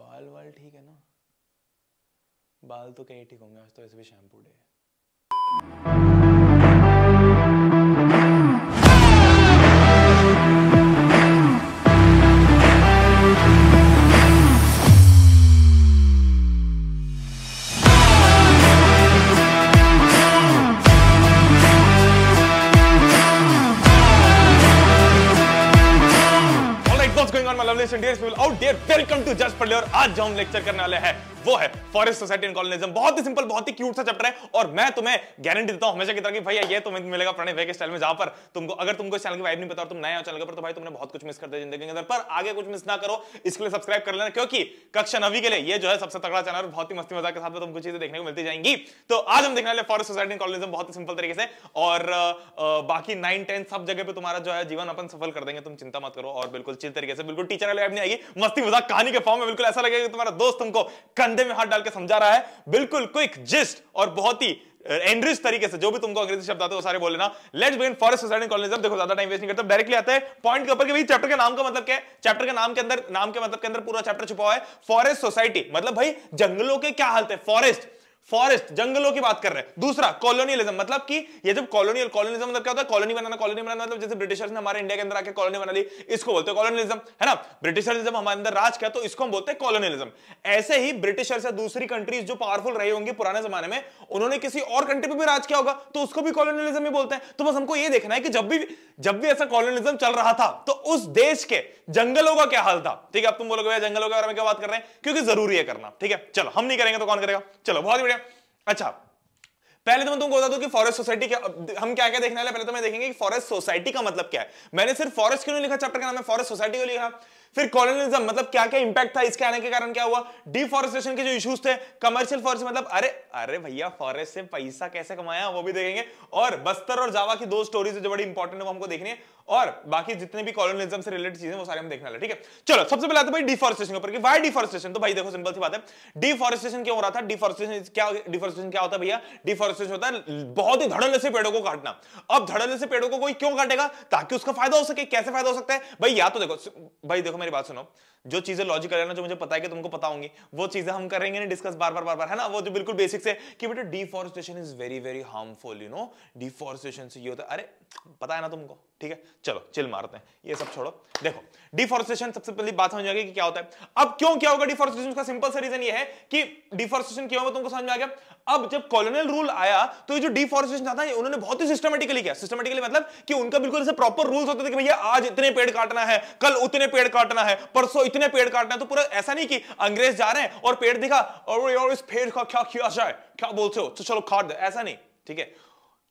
बाल वाल ठीक है ना बाल तो कहीं ठीक होंगे आज तो ऐसे भी शैम्पू डे उट डेयर वेलकम टू जस्ट पढ़ और आज जो हम लेक्चर करने वाले हैं वो है फॉरेस्ट सोसाइटी एंड कॉलोनिज्म बहुत ही सिंपल बहुत ही क्यूट सा चैप्टर है और मैं तुम्हें गारंटी देता हूं हमेशा की तरह कि भैया ये तुम्हें मिलेगा पुराने भाई के स्टाइल में जहां पर तुमको अगर तुमको इस चैनल की वाइब नहीं पता और तुम नए हो चैनल पर तो भाई तुमने बहुत कुछ मिस कर दिया जिंदगी के अंदर पर आगे कुछ मिस ना करो इसके लिए सब्सक्राइब कर लेना क्योंकि कक्षा नवी के लिए ये जो है सबसे तगड़ा चैनल और बहुत ही मस्ती मजाक के साथ तुमको चीजें देखने को मिलती जाएंगी तो आज हम देखने वाले फॉरेस्ट सोसाइटी एंड कॉलोनिज्म बहुत ही सिंपल तरीके से और बाकी नाइन टेन सब जगह पे तुम्हारा जो है जीवन अपन सफल कर देंगे तुम चिंता मत करो और बिल्कुल चिल तरीके से बिल्कुल टीचर वाली वाइब नहीं आएगी मस्ती मजाक कहा कहानी के फॉर्म में बिल्कुल ऐसा लगेगा कि तुम्हारा दोस्त तुमको कंधे में हाथ डाल के समझा रहा है बिल्कुल क्विक जिस्ट और बहुत ही एनरिच तरीके से जो भी तुमको अंग्रेजी शब्द आते हो सारे बोले ना let's begin forest society colonialism देखो ज्यादा टाइम वेस्ट नहीं करते डायरेक्टली आते हैं पॉइंट के ऊपर कि भाई चैप्टर के नाम का मतलब क्या है चैप्टर के नाम के अंदर नाम के मतलब के अंदर पूरा चैप्टर छुपा हुआ है फॉरेस्ट सोसाइटी मतलब भाई जंगलों के क्या हालत है फॉरेस्ट फॉरेस्ट जंगलों की बात कर रहे हैं दूसरा कॉलोनियलिज्म मतलब कि ये जब कॉलोनियल कॉलोनियलिज्म मतलब क्या होता है कॉलोनी बनाना कॉलोनी बनाना मतलब जैसे ब्रिटिशर्स ने हमारे इंडिया के अंदर आके कॉलोनी बना ली इसको बोलते हैं कॉलोनियलिज्म है ना ब्रिटिशर्स जब हमारे अंदर राज किया तो इसको हम बोलते हैं कॉलोनियलिज्म ऐसे ही ब्रिटिशर्स या दूसरी कंट्रीज जो पावरफुल रही होंगी पुराने जमाने में उन्होंने किसी और कंट्री पर भी राज किया होगा तो उसको भी कॉलोनियलिज्म ही बोलते हैं तो बस हमको ये देखना है कि जब भी जब भी ऐसा कॉलोनियलिज्म चल रहा था तो उस देश के जंगलों का क्या हाल था ठीक है अब तुम बोलोगे भैया जंगलों के बारे में क्या बात कर रहे हैं क्योंकि जरूरी है करना ठीक है चलो हम नहीं करेंगे तो कौन करेगा चलो बहुत अच्छा पहले तो मैं तुमको बता दूं कि फॉरेस्ट सोसाइटी क्या हम क्या क्या देखने वाले पहले तो मैं देखेंगे कि फॉरेस्ट सोसाइटी का मतलब क्या है मैंने सिर्फ फॉरेस्ट क्यों लिखा चैप्टर का नाम है फॉरेस्ट सोसाइटी को लिखा फिर कॉलोनिज्म मतलब क्या क्या इंपैक्ट था इसके आने के कारण क्या हुआ डिफॉरेस्टेशन के जो इश्यूज थे कमर्शियल फॉरेस्ट मतलब अरे अरे भैया फॉरेस्ट से पैसा कैसे कमाया वो भी देखेंगे और बस्तर और जावा की दो स्टोरीज जो बड़ी इंपॉर्टेंट है वो हमको देखनी है और बाकी जितने भी कॉलोनिज्म से रिलेटेड चीजें वो सारे हम देखने वाले ठीक है चलो सबसे पहले तो भाई डिफॉरेस्टेशन ऊपर वाई डिफॉरेस्टेशन तो भाई देखो सिंपल सी बात है डिफॉरेस्टेशन क्यों हो रहा था डिफॉरेस्टेशन क्या डिफॉरेस्टेशन क्या होता है भैया डिफॉरेस्टेशन होता है बहुत ही धड़ल्ले से पेड़ों को काटना अब धड़ल्ले से पेड़ों को कोई क्यों काटेगा ताकि उसका फायदा हो सके कैसे फायदा हो सकता है भाई या तो देखो भाई देखो मेरी बात सुनो जो चीजें लॉजिकल है ना जो मुझे पता है कि तुमको पता होंगी वो चीजें हम करेंगे ना डिस्कस बार बार बार बार है ना वो जो तो बिल्कुल बेसिक है कि बेटा deforestation is very very harmful you know deforestation से ये होता है अरे पता है ना तुमको ठीक है चलो चिल मारते हैं ये सब छोड़ो देखो डिफॉरेस्टेशन सबसे पहली बात समझ आएगी कि क्या होता है अब क्यों क्या होगा डिफॉरेस्टेशन का सिंपल सा रीजन ये है कि डिफॉरेस्टेशन क्यों होगा तुमको समझ में आ गया अब जब कॉलोनियल रूल आया तो ये जो डिफॉरेस्टेशन था है उन्होंने बहुत ही सिस्टमेटिकली किया सिस्टमेटिकली मतलब कि उनका बिल्कुल ऐसे प्रॉपर रूल्स होते थे कि भैया आज इतने पेड़ काटना है कल उतने पेड़ काटना है परसों इतने पेड़ काटना है तो पूरा ऐसा नहीं कि अंग्रेज जा रहे हैं और पेड़ दिखा और यार इस पेड़ का क्या किया जाए क्या बोलते हो तो चलो काट दे ऐसा नहीं ठीक है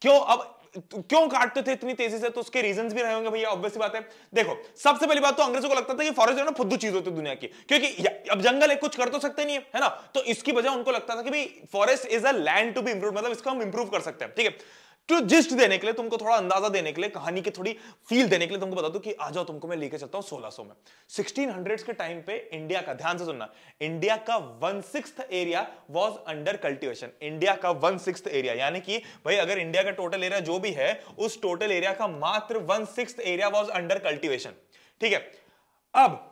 क्यों अब क्यों काटते थे इतनी तेजी से तो उसके रीजन भी रहे होंगे भैया ऑब्वियस बात है देखो सबसे पहली बात तो अंग्रेजों को लगता था कि फॉरेस्ट जो है ना फुद्दू चीज होती है दुनिया की क्योंकि अब जंगल है कुछ कर तो सकते नहीं है है ना तो इसकी वजह उनको लगता था कि भाई forest is a land to be improve मतलब इसको हम इंप्रूव कर सकते हैं ठीक है टू जिस्ट देने के लिए तुमको थोड़ा अंदाजा देने के लिए कहानी की थोड़ी फील देने के लिए तुमको बता दो कि आ जाओ तुमको मैं लेके चलता हूं सोलह सो में सिक्सटीन हंड्रेड के टाइम पे इंडिया का ध्यान से सुनना इंडिया का one six area was under cultivation India का वन सिक्स एरिया यानी कि भाई अगर इंडिया का टोटल एरिया जो भी है उस टोटल एरिया का मात्र one six area was under cultivation ठीक है अब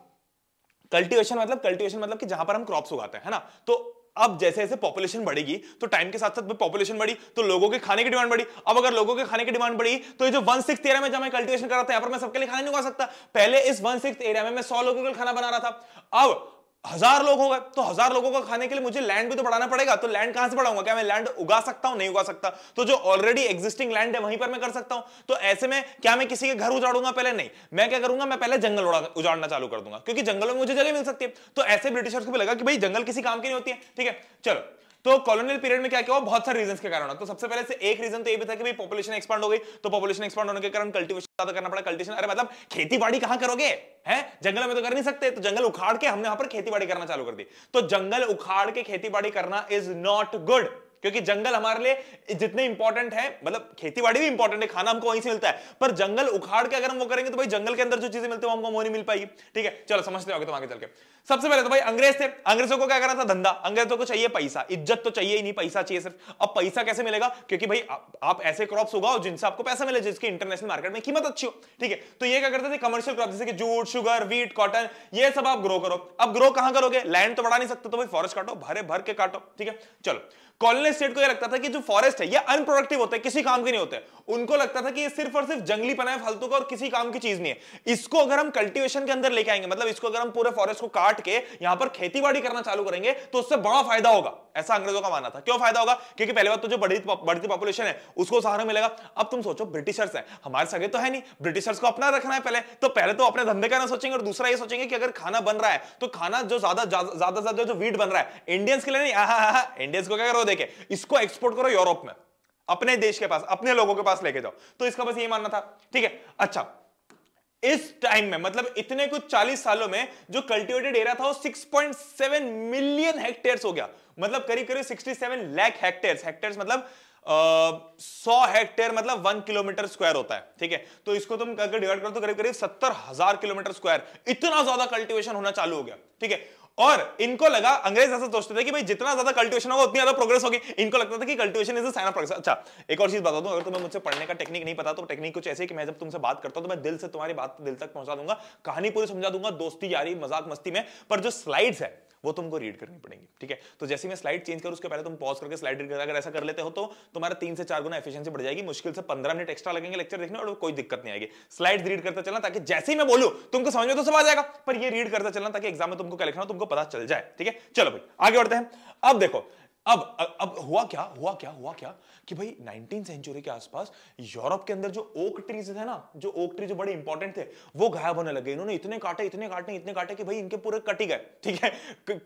कल्टीवेशन मतलब कल्टीवेशन मतलब कि जहां पर हम क्रॉप्स उगाते हैं है ना तो अब जैसे जैसे पॉपुलेशन बढ़ेगी तो टाइम के साथ साथ पॉपुलेशन बढ़ी तो लोगों के खाने की डिमांड बढ़ी अब अगर लोगों के खाने की डिमांड बढ़ी तो ये जो वन सिक्स एरिया में जब मैं कल्टिवेशन कर रहा था यहां पर मैं सबके लिए खाना नहीं उगा सकता पहले इस वन सिक्स एरिया में मैं सौ लोगों के लिए खाना बना रहा था अब हजार लोग हो गए तो हजार लोगों का खाने के लिए मुझे लैंड भी तो बढ़ाना पड़ेगा तो लैंड कहां से बढ़ाऊंगा क्या मैं लैंड उगा सकता हूं नहीं उगा सकता तो जो ऑलरेडी एग्जिस्टिंग लैंड है वहीं पर मैं कर सकता हूं तो ऐसे में क्या मैं किसी के घर उजाड़ूंगा पहले नहीं मैं क्या करूंगा मैं पहले जंगल उजाड़ना चालू कर दूंगा क्योंकि जंगलों में मुझे जगह मिल सकती है तो ऐसे ब्रिटिशर्स को भी लगा कि भाई जंगल किसी काम की नहीं होती है ठीक है चलो तो कॉलोनियल पीरियड में क्या क्या हुआ बहुत सारे रीजन के कारण तो सबसे पहले से एक रीजन तो ये भी था कि पॉपुलेशन एक्सपांड हो गई तो पॉपुलेशन एक्सपांड होने के कारण कल्टिवेशन ज्यादा करना पड़ा कल्टिवेशन अरे मतलब खेती बाड़ी कहां करोगे है जंगल में तो कर नहीं सकते तो जंगल उखाड़ के हमने यहां पर खेती बाड़ी करना चालू कर दी तो जंगल उखाड़ के खेती बाड़ी करना इज नॉट गुड क्योंकि जंगल हमारे लिए जितने इंपॉर्टेंट है मतलब खेती बाड़ी भी इंपॉर्टेंट है खाना हमको वहीं से मिलता है पर जंगल उखाड़ के अगर हम वो करेंगे तो भाई जंगल के अंदर जो चीजें मिलती है वो हमको वो नहीं मिल पाएगी ठीक है चलो समझते हो तो आगे चल के सबसे पहले तो भाई अंग्रेज थे अंग्रेजों को क्या करना था धंधा अंग्रेजों तो को चाहिए पैसा इज्जत तो चाहिए ही नहीं पैसा चाहिए सिर्फ अब पैसा कैसे मिलेगा क्योंकि भाई आ, आप ऐसे क्रॉप्स उगाओ जिनसे आपको पैसा मिले जिसकी इंटरनेशनल मार्केट में कीमत अच्छी हो ठीक है तो ये क्या करते थे कमर्शियल क्रॉप जैसे कि जूट शुगर वीट कॉटन ये सब आप ग्रो करो अब ग्रो कहां करोगे लैंड तो बढ़ा नहीं सकते तो भाई फॉरेस्ट काटो भरे भर के काटो ठीक है चलो कॉलोनी स्टेट को यह लगता था कि जो फॉरेस्ट है ये अनप्रोडक्टिव होते हैं किसी काम के नहीं होते उनको लगता था कि ये सिर्फ और सिर्फ जंगली पनाए फालतू का और किसी काम की चीज नहीं है इसको अगर हम कल्टिवेशन के अंदर लेके आएंगे मतलब इसको अगर हम पूरे फॉरेस्ट को काट काट के यहां पर खेती बाड़ी करना चालू करेंगे तो उससे बड़ा फायदा होगा ऐसा अंग्रेजों का मानना था क्यों फायदा होगा क्योंकि पहले बात तो जो बढ़ती पॉपुलेशन है उसको सहारा मिलेगा अब तुम सोचो ब्रिटिशर्स है हमारे सगे तो है नहीं ब्रिटिशर्स को अपना रखना है पहले तो पहले तो अपने धंधे का ना सोचेंगे और दूसरा ये सोचेंगे कि अगर खाना बन रहा है तो खाना जो ज्यादा ज्यादा ज्यादा जो वीट बन रहा है इंडियंस के लिए नहीं इंडियंस को क्या करो देखे इसको एक्सपोर्ट करो यूरोप में अपने देश के पास अपने लोगों के पास लेके जाओ तो इसका बस ये मानना था ठीक है अच्छा इस टाइम में मतलब इतने कुछ 40 सालों में जो कल्टीवेटेड एरिया था वो 6.7 मिलियन हेक्टेयर्स हो गया मतलब करीब करीब 67 लाख हेक्टेयर्स हेक्टेयर्स मतलब सौ हेक्टेयर मतलब वन किलोमीटर स्क्वायर होता है ठीक है तो इसको तुम करके डिवाइड करो तो करीब करीब सत्तर हजार किलोमीटर स्क्वायर इतना ज्यादा कल्टीवेशन होना चालू हो गया ठीक है और इनको लगा अंग्रेज ऐसा सोचते थे कि भाई जितना ज्यादा कल्टिवेशन होगा उतनी ज्यादा प्रोग्रेस होगी इनको लगता था कि cultivation is sign of progress अच्छा एक और चीज बता दूं अगर तुम्हें मुझसे पढ़ने का टेक्निक नहीं पता तो टेक्निक कुछ ऐसे कि मैं जब तुमसे बात करता हूं तो मैं दिल से तुम्हारी बात दिल तक पहुंचा दूंगा कहानी पूरी समझा दूंगा दोस्ती यारी मजाक मस्ती में पर जो स्लाइड्स है वो तुमको रीड करनी पड़ेगी ठीक है तो जैसे मैं स्लाइड चेंज करूँ उसके पहले तुम पॉज करके स्लाइड रीड अगर ऐसा कर लेते हो तो तुम्हारा तीन से चार गुना एफिशिएंसी बढ़ जाएगी मुश्किल से पंद्रह मिनट एक्स्ट्रा लगेंगे लेक्चर देखने और कोई दिक्कत नहीं आएगी स्लाइड रीड करता चलना ताकि जैसे ही मैं बोलूँ तुमको समझ में तो सब आ जाएगा पर ये रीड करता चलना ताकि एग्जाम में तुमको क्या लिखना तुमको पता चल जाए ठीक है चलो भाई आगे बढ़ते हैं अब देखो अब अब हुआ क्या हुआ क्या हुआ क्या कि भाई नाइनटीन सेंचुरी के आसपास यूरोप के अंदर जो ओक ट्रीज थे ना जो ओक ट्री जो बड़े इंपॉर्टेंट थे वो गायब होने लगे इन्होंने इतने काटे इतने काटे इतने काटे कि भाई इनके पूरे कट ही गए ठीक है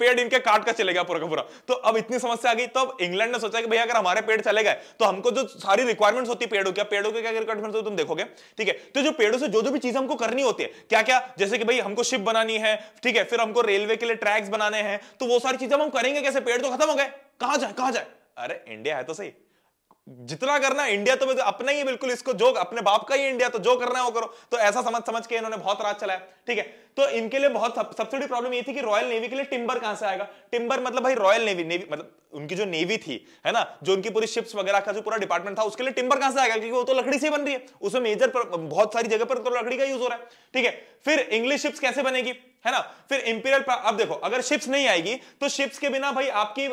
पेड़ इनके काट का चले गया पूरा का पूरा तो अब इतनी समस्या आ गई तो अब इंग्लैंड ने सोचा कि भाई अगर हमारे पेड़ चले गए तो हमको जो सारी रिक्वायरमेंट्स होती पेड़ों की पेड़ों के क्या रिक्वायरमेंट्स तुम देखोगे ठीक है तो जो पेड़ों से जो जो भी चीज हमको करनी होती है क्या क्या जैसे कि भाई हमको शिप बनानी है ठीक है फिर हमको रेलवे के लिए ट्रैक्स बनाने हैं तो वो सारी चीजें हम करेंगे कैसे पेड़ तो खत्म हो गए कहां जाए कहां जाए अरे इंडिया है तो सही जितना करना इंडिया तो अपना ही बिल्कुल इसको जो अपने बाप का ही इंडिया तो जो करना है वो करो तो ऐसा समझ समझ के इन्होंने बहुत रात चलाया ठीक है तो इनके लिए बहुत सबसे बड़ी प्रॉब्लम ये थी कि रॉयल नेवी के लिए टिम्बर कहां से आएगा टिम्बर मतलब भाई रॉयल नेवी नेवी मतलब उनकी जो नेवी थी है ना जो उनकी पूरी शिप्स वगैरह का जो पूरा डिपार्टमेंट था उसके लिए टिम्बर कहां से आएगा क्योंकि वो तो लकड़ी से बन रही है उसमें मेजर बहुत सारी जगह पर तो लकड़ी का यूज हो रहा है ठीक है फिर इंग्लिश शिप्स कैसे बनेगी है ना फिर इंपीरियल अब देखो अगर शिप्स नहीं आएगी तो शिप्स के बिना भाई आपकी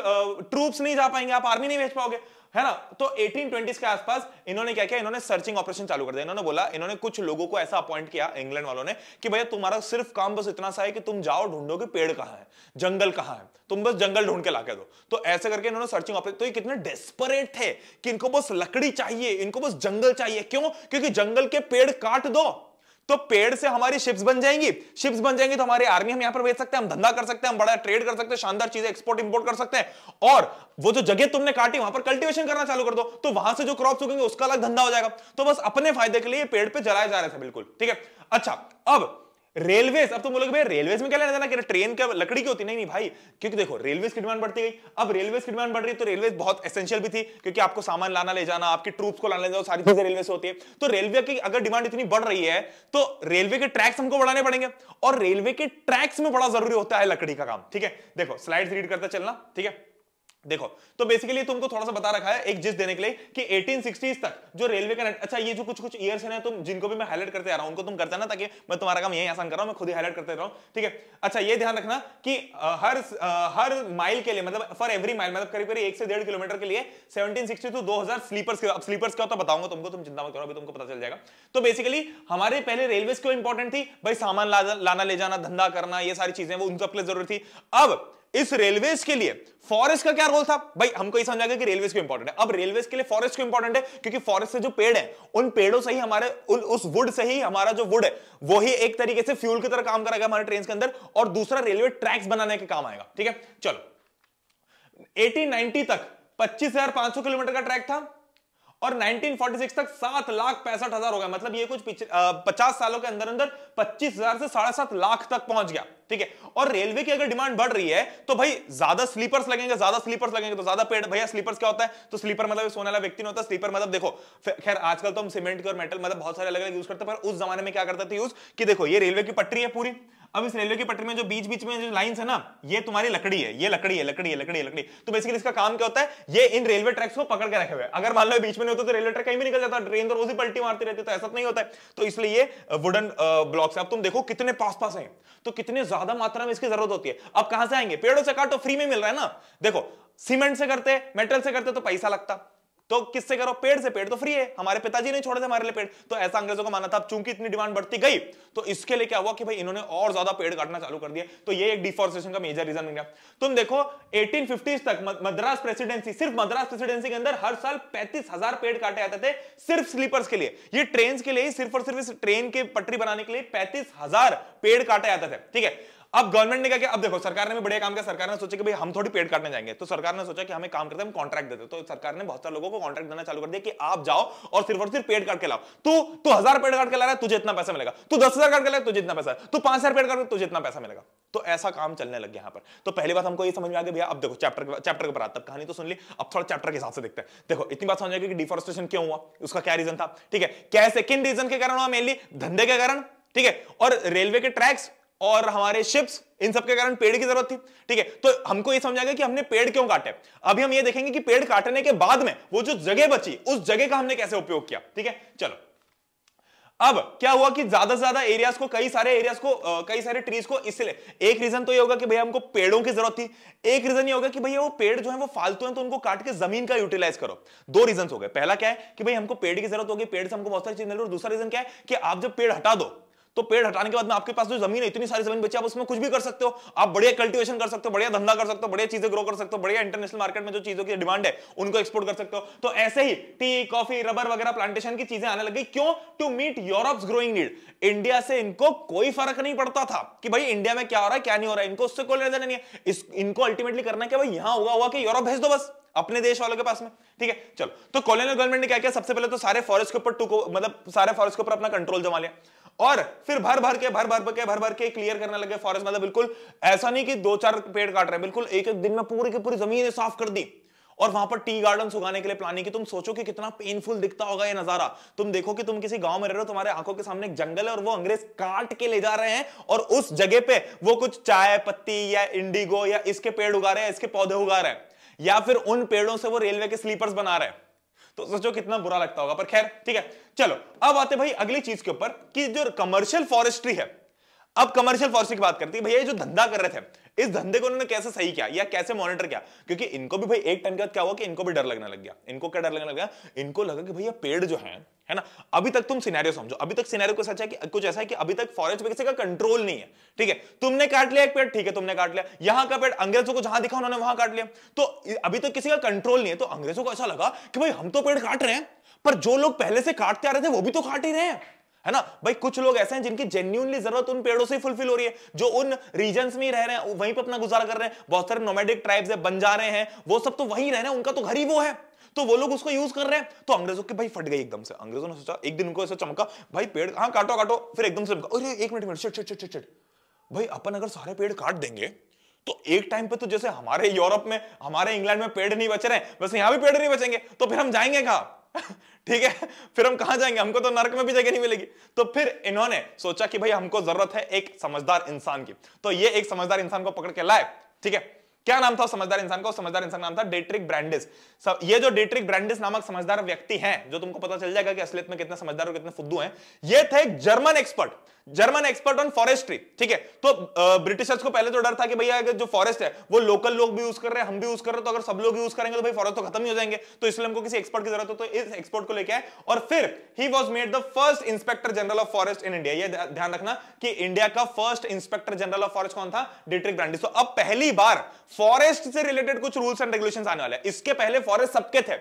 ट्रूप्स नहीं जा पाएंगे आप आर्मी नहीं भेज पाओगे है ना तो 1820s के आसपास इन्होंने क्या किया इन्होंने सर्चिंग ऑपरेशन चालू कर दिया इन्होंने बोला इन्होंने कुछ लोगों को ऐसा अपॉइंट किया इंग्लैंड वालों ने कि भैया तुम्हारा सिर्फ काम बस इतना सा है कि तुम जाओ ढूंढो कि पेड़ कहां है जंगल कहां है तुम बस जंगल ढूंढ के ला के दो तो ऐसे करके इन्होंने सर्चिंग ऑपरेशन तो ये कितने डेस्परेट थे कि इनको बस लकड़ी चाहिए इनको बस जंगल चाहिए क्यों क्योंकि जंगल के पेड़ काट दो तो पेड़ से हमारी शिप्स बन जाएंगी शिप्स बन जाएंगी तो हमारी आर्मी हम यहां पर भेज सकते हैं हम धंधा कर सकते हैं हम बड़ा ट्रेड कर सकते हैं शानदार चीजें एक्सपोर्ट इंपोर्ट कर सकते हैं और वो जो जगह तुमने काटी वहां पर कल्टीवेशन करना चालू कर दो तो वहां से जो क्रॉप उगेंगे उसका अलग धंधा हो जाएगा तो बस अपने फायदे के लिए पेड़ पे जलाया जा रहा था बिल्कुल ठीक है अच्छा अब रेलवे अब तो बोलोगे भाई रेलवे में क्या लेना देना ट्रेन का लकड़ी की होती नहीं नहीं भाई क्योंकि देखो रेलवे की डिमांड बढ़ती गई अब रेलवेज की डिमांड बढ़ रही है तो रेलवे बहुत एसेंशियल भी थी क्योंकि आपको सामान लाना ले जाना आपके ट्रूप्स को लाना ले जाओ सारी चीजें रेलवे से होती है तो रेलवे की अगर डिमांड इतनी बढ़ रही है तो रेलवे के ट्रैक्स हमको बढ़ाने पड़ेंगे और रेलवे के ट्रैक्स में बड़ा जरूरी होता है लकड़ी का काम ठीक है देखो स्लाइड रीड करता चलना ठीक है देखो तो बेसिकली तुमको थोड़ा सा बता रखा है एक जिस देने के लिए कि 1860s तक जो रेलवे का अच्छा ये जो कुछ कुछ ईयर्स है ना तुम जिनको भी मैं हाईलाइट करते आ रहा हूं उनको तुम करते ना ताकि मैं तुम्हारा काम यही आसान कर रहा हूं मैं खुद ही हाईलाइट करते रहा हूं ठीक है अच्छा ये ध्यान रखना कि हर हर माइल के लिए मतलब फॉर एवरी माइल मतलब करीब करीब एक से डेढ़ किलोमीटर के लिए सेवनटीन सिक्सटी टू दो हजार स्लीपर्स के अब स्लीपर्स क्या होता बताऊंगा तुमको तुम चिंता मत करो अभी तुमको पता चल जाएगा तो बेसिकली हमारे पहले रेलवे क्यों इंपॉर्टेंट थी भाई सामान लाना ले जाना धंधा करना ये सारी चीजें वो उन सब के लिए जरूरी थी अब इस रेलवे के लिए फॉरेस्ट का क्या रोल था भाई हमको ये समझा गया कि रेलवे क्यों इंपॉर्टेंट है अब रेलवे के लिए फॉरेस्ट क्यों इंपॉर्टेंट है क्योंकि फॉरेस्ट से जो पेड़ है उन पेड़ों से ही हमारे उन, उस वुड से ही हमारा जो वुड है वो ही एक तरीके से फ्यूल की तरह काम करेगा हमारे ट्रेन के अंदर और दूसरा रेलवे ट्रैक्स बनाने के काम आएगा ठीक है चलो एटीन नाइनटी तक पच्चीस किलोमीटर का ट्रैक था और 1946 तक सात लाख पैंसठ हजार हो गया मतलब ये कुछ पचास सालों के अंदर अंदर पच्चीस हजार से साढ़े सात लाख तक पहुंच गया ठीक है और रेलवे की अगर डिमांड बढ़ रही है तो भाई ज्यादा स्लीपर्स लगेंगे ज्यादा स्लीपर्स लगेंगे तो ज्यादा पेड़ भैया स्लीपर्स क्या होता है तो स्लीपर मतलब सोने वाला व्यक्ति नहीं होता स्लीपर मतलब देखो खैर आजकल तो हम सीमेंट और मेटल मतलब बहुत सारे अलग अलग यूज करते हैं पर उस जमाने में क्या करते थे यूज कि देखो ये रेलवे की पटरी है पूरी अब इस रेलवे की पटरी में जो बीच बीच में जो लाइन है ना ये तुम्हारी लकड़ी है ये लकड़ी है लकड़ी है लकड़ी है लकड़ी तो बेसिकली इसका काम क्या होता है ये इन रेलवे ट्रैक्स को पकड़ के रखे हुए अगर मान लो बीच में होते होता तो रेलवे ट्रैक कहीं भी निकल जाता ट्रेन तो रोज ही पलटी मारती रहती तो ऐसा तो नहीं होता है तो इसलिए ये वुडन uh, ब्लॉक्स uh, अब तुम देखो कितने पास पास है तो कितने ज्यादा मात्रा में इसकी जरूरत होती है अब कहां से आएंगे पेड़ों से काटो फ्री में मिल रहा है ना देखो सीमेंट से करते मेटल से करते तो पैसा लगता तो किससे करो पेड़ से पेड़ तो फ्री है हमारे पिताजी ने छोड़े थे हमारे लिए पेड़ तो ऐसा अंग्रेजों का माना था चूंकि इतनी डिमांड बढ़ती गई तो इसके लिए क्या हुआ कि भाई इन्होंने और ज्यादा पेड़ काटना चालू कर दिया तो ये एक डिफॉरेस्टेशन का मेजर रीजन बन गया तुम देखो 1850s तक मद्रास प्रेसिडेंसी सिर्फ मद्रास प्रेसिडेंसी के अंदर हर साल पैंतीस पेड़ काटे जाते थे सिर्फ स्लीपर्स के लिए ये ट्रेन के लिए सिर्फ और सिर्फ ट्रेन के पटरी बनाने के लिए पैंतीस पेड़ काटे जाते थे ठीक है अब गवर्नमेंट ने क्या अब देखो सरकार ने भी बढ़िया काम किया सरकार ने सोचा कि भाई हम थोड़ी पेड़ काटने जाएंगे तो सरकार ने सोचा कि हमें काम करते हैं हम कॉन्ट्रैक्ट देते तो सरकार ने बहुत सारे लोगों को कॉन्ट्रैक्ट देना चालू कर दिया कि आप जाओ और सिर्फ और सिर्फ पेड़ काट के लाओ तू तो, तो हजार पेड़ काट के ला रहा है तुझे इतना पैसा मिलेगा तू तो दस हजार काट के लाए तुझे इतना पैसा तू तो पांच हजार पेड़ काट तुझे इतना पैसा मिलेगा तो ऐसा काम चलने लग गया यहाँ पर तो पहली बात हमको ये समझ में आ गया भैया अब देखो चैप्टर चैप्टर के बाद कहानी तो सुन ली अब थोड़ा चैप्टर के हिसाब से देखते हैं देखो इतनी बात समझ आएगी कि डिफोरेस्टेशन क्यों हुआ उसका क्या रीजन था ठीक है कैसे किन रीजन के कारण हुआ मेनली धंधे के कारण ठीक है और रेलवे के ट्रैक्स और हमारे शिप्स इन सब के कारण पेड़ की जरूरत थी ठीक है तो हमको ये समझा गया कि हमने पेड़ क्यों काटे अभी हम ये देखेंगे कि पेड़ काटने के बाद में वो जो जगह बची उस जगह का हमने कैसे उपयोग किया ठीक है चलो अब क्या हुआ कि ज्यादा से ज्यादा एरियाज को कई सारे एरियाज को आ, कई सारे ट्रीज को इसलिए एक रीजन तो ये होगा कि भैया हमको पेड़ों की जरूरत थी एक रीजन ये होगा कि भैया वो पेड़ जो है वो फालतू हैं तो उनको काट के जमीन का यूटिलाइज करो दो रीजन हो गए पहला क्या है कि भाई हमको पेड़ की जरूरत होगी पेड़ से हमको बहुत सारी चीज मिल रही है दूसरा रीजन क्या है कि आप जब पेड़ हटा दो तो पेड़ हटाने के बाद में आपके पास जो जमीन है इतनी सारी जमीन बची आप उसमें कुछ भी कर सकते हो आप बढ़िया कल्टीवेशन कर सकते हो बढ़िया धंधा कर सकते हो बढ़िया चीजें ग्रो कर सकते हो बढ़िया इंटरनेशनल मार्केट में जो चीजों की डिमांड है उनको एक्सपोर्ट कर सकते हो तो ऐसे ही टी कॉफी रबर वगैरह प्लांटेशन की चीजें आने लगी क्यों to meet Europe growing need India से इनको कोई फर्क नहीं पड़ता था कि भाई इंडिया में क्या हो रहा है क्या नहीं हो रहा है इनको उससे कोई लेना नहीं है इनको अल्टीमेटली करना क्या भाई यहां हुआ हुआ कि यूरोप भेज दो बस अपने देश वालों के पास में ठीक है चलो तो कॉलोनियल गवर्नमेंट ने क्या किया सबसे पहले तो सारे फॉरेस्ट के ऊपर टू मतलब सारे फॉरेस्ट के ऊपर अपना कंट्रोल जमा लिया और फिर भर भर के भर भर के भर भर के क्लियर करने लगे फॉरेस्ट मतलब तो बिल्कुल ऐसा नहीं कि दो चार पेड़ काट रहे हैं बिल्कुल एक एक दिन में पूरी की पूरी जमीन साफ कर दी और वहां पर टी गार्डन उगाने के लिए प्लानिंग की तुम सोचो कि कितना पेनफुल दिखता होगा ये नजारा तुम देखो कि तुम किसी गांव में रह रहे हो तुम्हारे आंखों के सामने एक जंगल है और वो अंग्रेज काट के ले जा रहे हैं और उस जगह पे वो कुछ चाय पत्ती या इंडिगो या इसके पेड़ उगा रहे हैं इसके पौधे उगा रहे हैं या फिर उन पेड़ों से वो रेलवे के स्लीपर्स बना रहे हैं तो सोचो कितना बुरा लगता होगा पर खैर ठीक है चलो अब आते भाई अगली चीज के ऊपर कि जो कमर्शियल फॉरेस्ट्री है अब कमर्शियल फॉरेस्ट्री की बात करती है भैया ये जो धंधा कर रहे थे इस धंधे को उन्होंने कैसे सही किया या कैसे मॉनिटर किया क्योंकि इनको भी भाई एक टन के बाद क्या हुआ कि इनको भी डर लगने लग गया इनको क्या डर लगने लग गया इनको लगा कि भैया पेड़ जो है है ना अभी तक तुम सिनेरियो समझो अभी तक सिनेरियो को सच है कि कुछ ऐसा है कि अभी तक फॉरेस्ट पे किसी का कंट्रोल नहीं है ठीक है तुमने काट लिया एक पेड़ ठीक है तुमने काट लिया यहां का पेड़ अंग्रेजों को जहां दिखा उन्होंने वहां काट लिया तो अभी तक किसी का कंट्रोल नहीं है तो अंग्रेजों को ऐसा लगा कि भाई हम तो पेड़ काट रहे हैं पर जो लोग पहले से काटते आ रहे थे वो भी तो काट ही रहे हैं है ना भाई कुछ लोग ऐसे हैं जिनकी जेन्यूनली जरूरत उन पेड़ों से फुलफिल हो रही है जो उन रीजन में ही रह रहे हैं वहीं पर अपना गुजारा कर रहे हैं बहुत सारे नोमेडिक ट्राइब्स है बन जा रहे हैं वो सब तो वहीं रह रहे हैं उनका तो घर ही वो है तो वो लोग उसको यूज कर रहे हैं तो अंग्रेजों के भाई फट गई एकदम से अंग्रेजों ने सोचा एक दिन उनको ऐसा चमका भाई पेड़ हाँ काटो काटो फिर एकदम से अरे एक मिनट मिनट छिट छिट छिट भाई अपन अगर सारे पेड़ काट देंगे तो एक टाइम पे तो जैसे हमारे यूरोप में हमारे इंग्लैंड में पेड़ नहीं बच रहे वैसे यहां भी पेड़ नहीं बचेंगे तो फिर हम जाएंगे कहा ठीक है फिर हम कहा जाएंगे हमको तो नरक में भी जगह नहीं मिलेगी तो फिर इन्होंने सोचा कि भाई हमको जरूरत है एक समझदार इंसान की तो ये एक समझदार इंसान को पकड़ के लाए ठीक है क्या नाम था समझदार इंसान का समझदार इंसान नाम था डेट्रिक ब्रांडिस सब ये जो डेट्रिक ब्रांडिस नामक समझदार व्यक्ति हैं जो तुमको पता चल जाएगा कि असलियत में कितने समझदार और कितने फुद्दू हैं ये थे German expert German expert on forestry ठीक है तो ब्रिटिशर्स को पहले तो डर था कि भैया जो फॉरेस्ट है वो लोकल लोग भी यूज कर रहे हैं हम भी यूज कर रहे हैं तो अगर सब लोग यूज करेंगे तो भाई फॉरेस्ट तो खत्म ही हो जाएंगे तो इसलिए हमको किसी एक्सपर्ट की जरूरत हो तो इस एक्सपर्ट को लेकर आए और फिर he was made the first inspector general of forest in India ये ध्यान रखना कि इंडिया का first inspector general of forest कौन था डेट्रिक ब्रांडिस तो अब पहली बार फॉरेस्ट से रिलेटेड कुछ रूल्स एंड रेगुलेशन आने वाले इसके पहले फॉरेस्ट सबके थे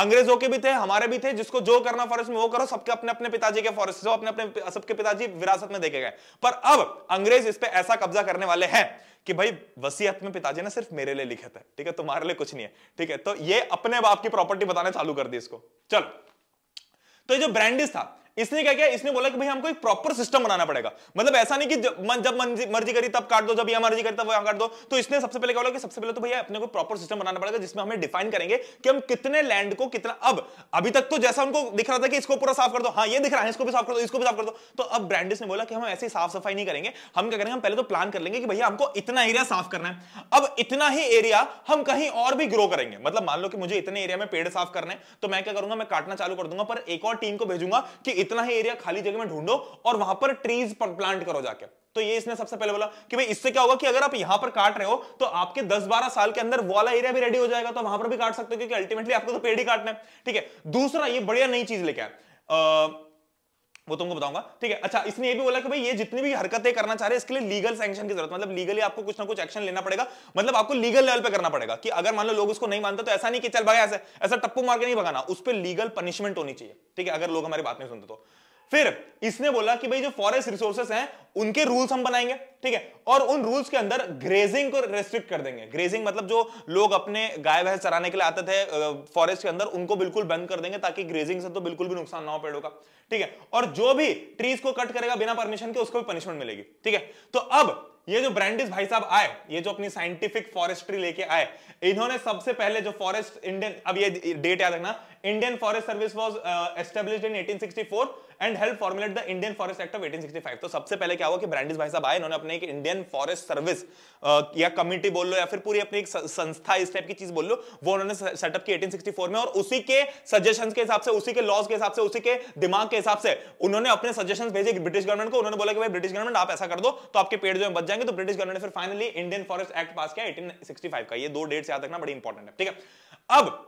अंग्रेजों के भी थे हमारे भी थे जिसको जो करना फॉरेस्ट में वो करो सबके अपने अपने पिताजी के फॉरेस्ट जो अपने अपने सबके पिताजी विरासत में देखे गए पर अब अंग्रेज इस पे ऐसा कब्जा करने वाले हैं कि भाई वसीयत में पिताजी ने सिर्फ मेरे लिए लिखे थे ठीक है तुम्हारे लिए कुछ नहीं है ठीक है तो ये अपने बाप की प्रॉपर्टी बताने चालू कर दी इसको चलो तो ये जो ब्रांडिस था इसने क्या किया इसने बोला कि भाई हमको एक प्रॉपर सिस्टम बनाना पड़ेगा मतलब ऐसा नहीं कि जब, मन, जब मर्जी करी तब काट दो जब यहां मर्जी करी तब वहां काट दो तो इसने सबसे पहले क्या बोला कि सबसे पहले तो भैया अपने को प्रॉपर सिस्टम बनाना पड़ेगा जिसमें हमें डिफाइन करेंगे कि हम कितने लैंड को कितना अब अभी तक तो जैसा उनको दिख रहा था कि इसको पूरा साफ कर दो हाँ ये दिख रहा है इसको भी साफ कर दो इसको भी साफ कर दो तो अब ब्रांडिस ने बोला कि हम ऐसे साफ सफाई नहीं करेंगे हम क्या करेंगे हम पहले तो प्लान कर लेंगे कि भैया हमको इतना एरिया साफ करना है अब इतना ही एरिया हम कहीं और भी ग्रो करेंगे मतलब मान लो कि मुझे इतने एरिया में पेड़ साफ करना है तो मैं क्या करूंगा मैं काटना चालू कर दूंगा पर एक और टीम को भेजूंगा कि इतना ही एरिया खाली जगह में ढूंढो और वहां पर ट्रीज प्लांट करो जाके तो ये इसने सबसे पहले बोला कि भाई इससे क्या होगा कि अगर आप यहां पर काट रहे हो तो आपके 10-12 साल के अंदर वाला एरिया भी रेडी हो जाएगा तो वहां पर भी काट सकते हो क्योंकि अल्टीमेटली आपको तो पेड़ ही काटना है ठीक है दूसरा ये बढ़िया नई चीज लेके आया वो तुमको बताऊंगा ठीक है अच्छा इसने ये भी बोला कि भाई ये जितनी भी हरकतें करना चाह रहे हैं इसके लिए लीगल सैक्शन की जरूरत मतलब लीगली आपको कुछ ना कुछ एक्शन लेना पड़ेगा मतलब आपको लीगल लेवल पे करना पड़ेगा कि अगर मान लो लोग उसको नहीं मानते तो ऐसा नहीं कि चल भाई ऐसा ऐसा टप्पू मार के नहीं भगाना उस पर लीगल पनिशमेंट होनी चाहिए ठीक है अगर लोग हमारी बात नहीं सुनते तो फिर इसने बोला कि भाई जो फॉरेस्ट रिसोर्सेस हैं उनके रूल्स हम बनाएंगे ठीक है और उन रूल्स के अंदर ग्रेजिंग को रेस्ट्रिक्ट कर देंगे ग्रेजिंग मतलब जो लोग अपने गाय भैंस चराने के लिए आते थे फॉरेस्ट के अंदर उनको बिल्कुल बंद कर देंगे ताकि ग्रेजिंग से तो बिल्कुल भी नुकसान ना हो पेड़ों का ठीक है और जो भी ट्रीज को कट करेगा बिना परमिशन के उसको भी पनिशमेंट मिलेगी ठीक है तो अब ये जो ब्रांडिस भाई साहब आए ये जो अपनी साइंटिफिक फॉरेस्ट्री लेके आए इन्होंने सबसे पहले जो फॉरेस्ट इंडियन अब ये डेट याद रखना Indian forest service was establish in eighteen and help formulate the Indian forest act of 1865 तो सबसे पहले क्या हुआ कि ब्रांडिस भाई साहब आए इन्होंने अपने एक इंडियन फॉरेस्ट सर्विस या कमिटी बोल लो या फिर पूरी अपनी एक संस्था इस टाइप की चीज बोल लो वो उन्होंने सेटअप की 1864 में और उसी के सजेशन के हिसाब से उसी के लॉज के हिसाब से उसी के दिमाग के हिसाब से उन्होंने अपने सजेशन भेजे ब्रिटिश गवर्नमेंट को उन्होंने बोला कि भाई ब्रिटिश गवर्नमेंट आप ऐसा कर दो तो आपके पेड़ जो बच जाएंगे जाएंगे तो ब्रिटिश गवर्नमेंट ने फिर finally Indian forest act pass किया 1865 का ये दो डेट से याद रखना बड़ी इंपॉर्टेंट है ठीक है अब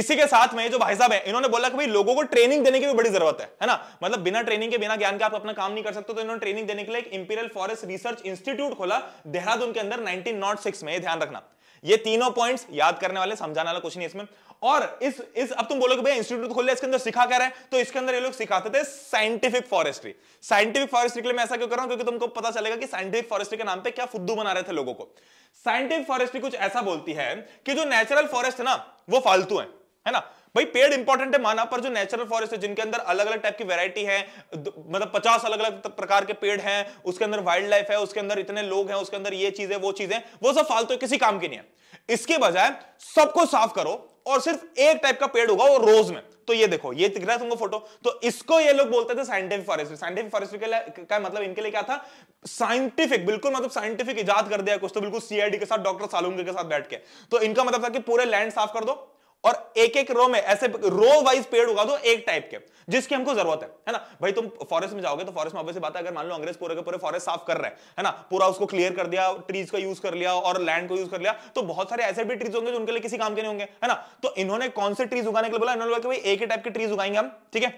इसी के साथ में जो भाई साहब है इन्होंने बोला कि भाई लोगों को ट्रेनिंग देने की भी बड़ी जरूरत है है ना मतलब बिना ट्रेनिंग के बिना ज्ञान के आप अपना काम नहीं कर सकते तो इन्होंने ट्रेनिंग देने के लिए एक इंपीरियल फॉरेस्ट रिसर्च इंस्टीट्यूट खोला देहरादून के अंदर 1906 में ध्यान रखना ये तीनों पॉइंट्स याद करने वाले समझाने वाला कुछ नहीं इसमें और इस इस अब तुम बोलोगे भैया इंस्टीट्यूट खोल लिया इसके अंदर सिखा क्या रहे हैं तो इसके अंदर ये लोग सिखाते थे साइंटिफिक फॉरेस्ट्री साइंटिफिक फॉरेस्ट्री के लिए मैं ऐसा क्यों कर रहा हूं क्योंकि तुमको पता चलेगा कि साइंटिफिक फॉरेस्ट्री के नाम पे क्या फुद्दू बना रहे थे लोगों को साइंटिफिक फॉरेस्ट्री कुछ ऐसा बोलती है कि जो नेचुरल फॉरेस्ट है ना वो फालतू है है ना भाई पेड़ इंपॉर्टेंट है माना पर जो नेचुरल फॉरेस्ट है जिनके अंदर अलग अलग टाइप की वैरायटी है मतलब पचास अलग अलग प्रकार के पेड़ हैं उसके अंदर वाइल्ड लाइफ है उसके अंदर इतने लोग हैं उसके अंदर ये चीजें वो चीजें वो सब फालतू किसी काम की नहीं है इसके बजाय सबको साफ करो और सिर्फ एक टाइप का पेड़ होगा वो रोज में तो ये देखो ये दिख रहा है तुमको फोटो तो इसको ये लोग बोलते थे साइंटिफिक फॉरेस्ट्री साइंटिफिक फॉरेस्ट्री के लिए का मतलब इनके लिए क्या था साइंटिफिक बिल्कुल मतलब साइंटिफिक इजाद कर दिया कुछ तो बिल्कुल सीआईडी के साथ डॉक्टर सालुंगे के साथ बैठ के तो इनका मतलब था कि पूरे लैंड साफ कर दो और एक एक रो में ऐसे रो वाइज पेड़ उगा दो एक टाइप के जिसकी हमको जरूरत है है ना भाई तुम फॉरेस्ट में जाओगे तो फॉरेस्ट में बात है अगर मान लो अंग्रेज पूरे पूरे फॉरेस्ट साफ कर रहे हैं है ना पूरा उसको क्लियर कर दिया ट्रीज का यूज कर लिया और लैंड को यूज कर लिया तो बहुत सारे ऐसे भी ट्रीज होंगे जो उनके लिए किसी काम के नहीं होंगे है ना तो इन्होंने कौन से ट्रीज उगाने के लिए बोला इन्होंने बोला भाई एक ही टाइप के ट्रीज उगाएंगे हम ठीक है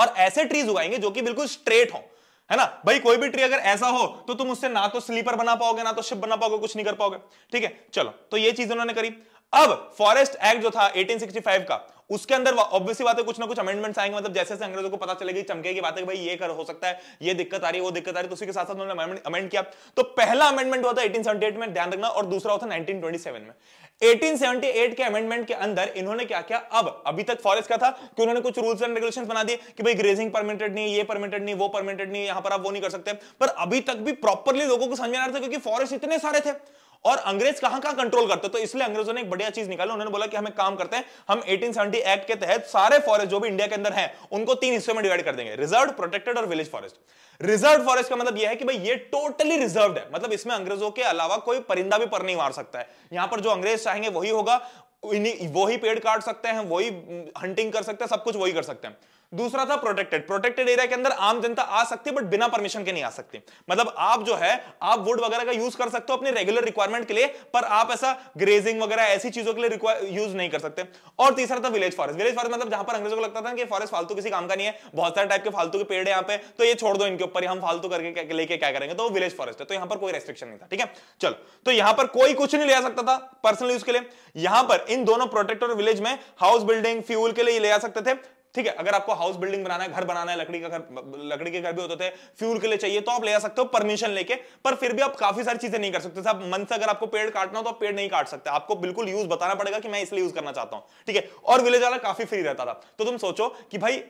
और ऐसे ट्रीज उगाएंगे जो कि बिल्कुल स्ट्रेट हो है ना भाई कोई भी ट्री अगर ऐसा हो तो तुम उससे ना तो स्लीपर बना पाओगे ना तो शिप बना पाओगे कुछ नहीं कर पाओगे ठीक है चलो तो ये चीज उन्होंने करी अब फॉरेस्ट एक्ट जो था 1865 का उसके अंदर ऑब्वियसली बात है कुछ ना कुछ अमेंडमेंट्स आएंगे मतलब जैसे जैसे अंग्रेजों को पता चलेगी चमके की बात है भाई ये कर हो सकता है ये दिक्कत आ रही है वो दिक्कत आ रही है तो उसके साथ साथ उन्होंने अमेंड किया तो पहला अमेंडमेंट हुआ था 1878 में ध्यान रखना और दूसरा हुआ था 1927 में 1878 के अमेंडमेंट के अंदर इन्होंने क्या किया अब अभी तक फॉरेस्ट का था कि उन्होंने कुछ रूल्स एंड रेगुलेशंस बना दिए कि भाई ग्रेजिंग परमिटेड नहीं ये परमिटेड नहीं वो परमिटेड नहीं यहां पर आप वो नहीं कर सकते पर अभी तक भी प्रॉपरली लोगों को समझ में आ रहा था क्योंकि फॉरेस्ट इतने सारे थे और अंग्रेज कहां कहां कंट्रोल करते तो इसलिए अंग्रेजों ने एक बढ़िया चीज निकाली उन्होंने बोला कि हमें काम करते हैं हम 1870 एक्ट के तहत सारे फॉरेस्ट जो भी इंडिया के अंदर है उनको तीन हिस्सों में डिवाइड कर देंगे रिजर्व प्रोटेक्टेड और विलेज फॉरेस्ट रिजर्व फॉरेस्ट का मतलब यह है कि भाई ये टोटली रिजर्व है मतलब इसमें अंग्रेजों के अलावा कोई परिंदा भी पर नहीं मार सकता है यहां पर जो अंग्रेज चाहेंगे वही होगा वही पेड़ काट सकते हैं वही हंटिंग हम्म, कर सकते हैं सब कुछ वही कर सकते हैं दूसरा था प्रोटेक्टेड प्रोटेक्टेड एरिया के अंदर आम जनता आ सकती है बट बिना परमिशन के नहीं आ सकती मतलब आप जो है आप वुड वगैरह का यूज कर सकते हो अपने रेगुलर रिक्वायरमेंट के लिए पर आप ऐसा ग्रेजिंग वगैरह ऐसी चीजों के लिए यूज नहीं कर सकते और तीसरा था विलेज फॉरेस्ट विलेज फॉरेस्ट मतलब जहां पर अंग्रेजों को लगता था कि फॉरेस्ट फालतू किसी काम का नहीं है बहुत सारे टाइप के फालतू के पेड़ है यहाँ पे तो ये छोड़ दो इनके ऊपर हम फालतू करके लेके क्या करेंगे तो विलेज फॉरेस्ट है तो यहां पर कोई रेस्ट्रिक्शन नहीं था ठीक है चलो तो यहां पर कोई कुछ नहीं ले सकता था पर्सनल यूज के लिए यहां पर इन दोनों प्रोटेक्ट और विलेज में हाउस बिल्डिंग फ्यूल के लिए ले जा सकते थे ठीक है अगर आपको हाउस बिल्डिंग बनाना है घर बनाना है लकड़ी का घर लकड़ी के घर भी होते थे फ्यूल के लिए चाहिए तो आप ले जा सकते हो परमिशन लेके पर फिर भी आप काफी सारी चीजें नहीं कर सकते आप मन से अगर आपको पेड़ काटना हो तो आप पेड़ नहीं काट सकते आपको बिल्कुल यूज बताना पड़ेगा कि मैं इसलिए यूज करना चाहता हूं ठीक है और विलेज वाला काफी फ्री रहता था तो तुम सोचो कि भाई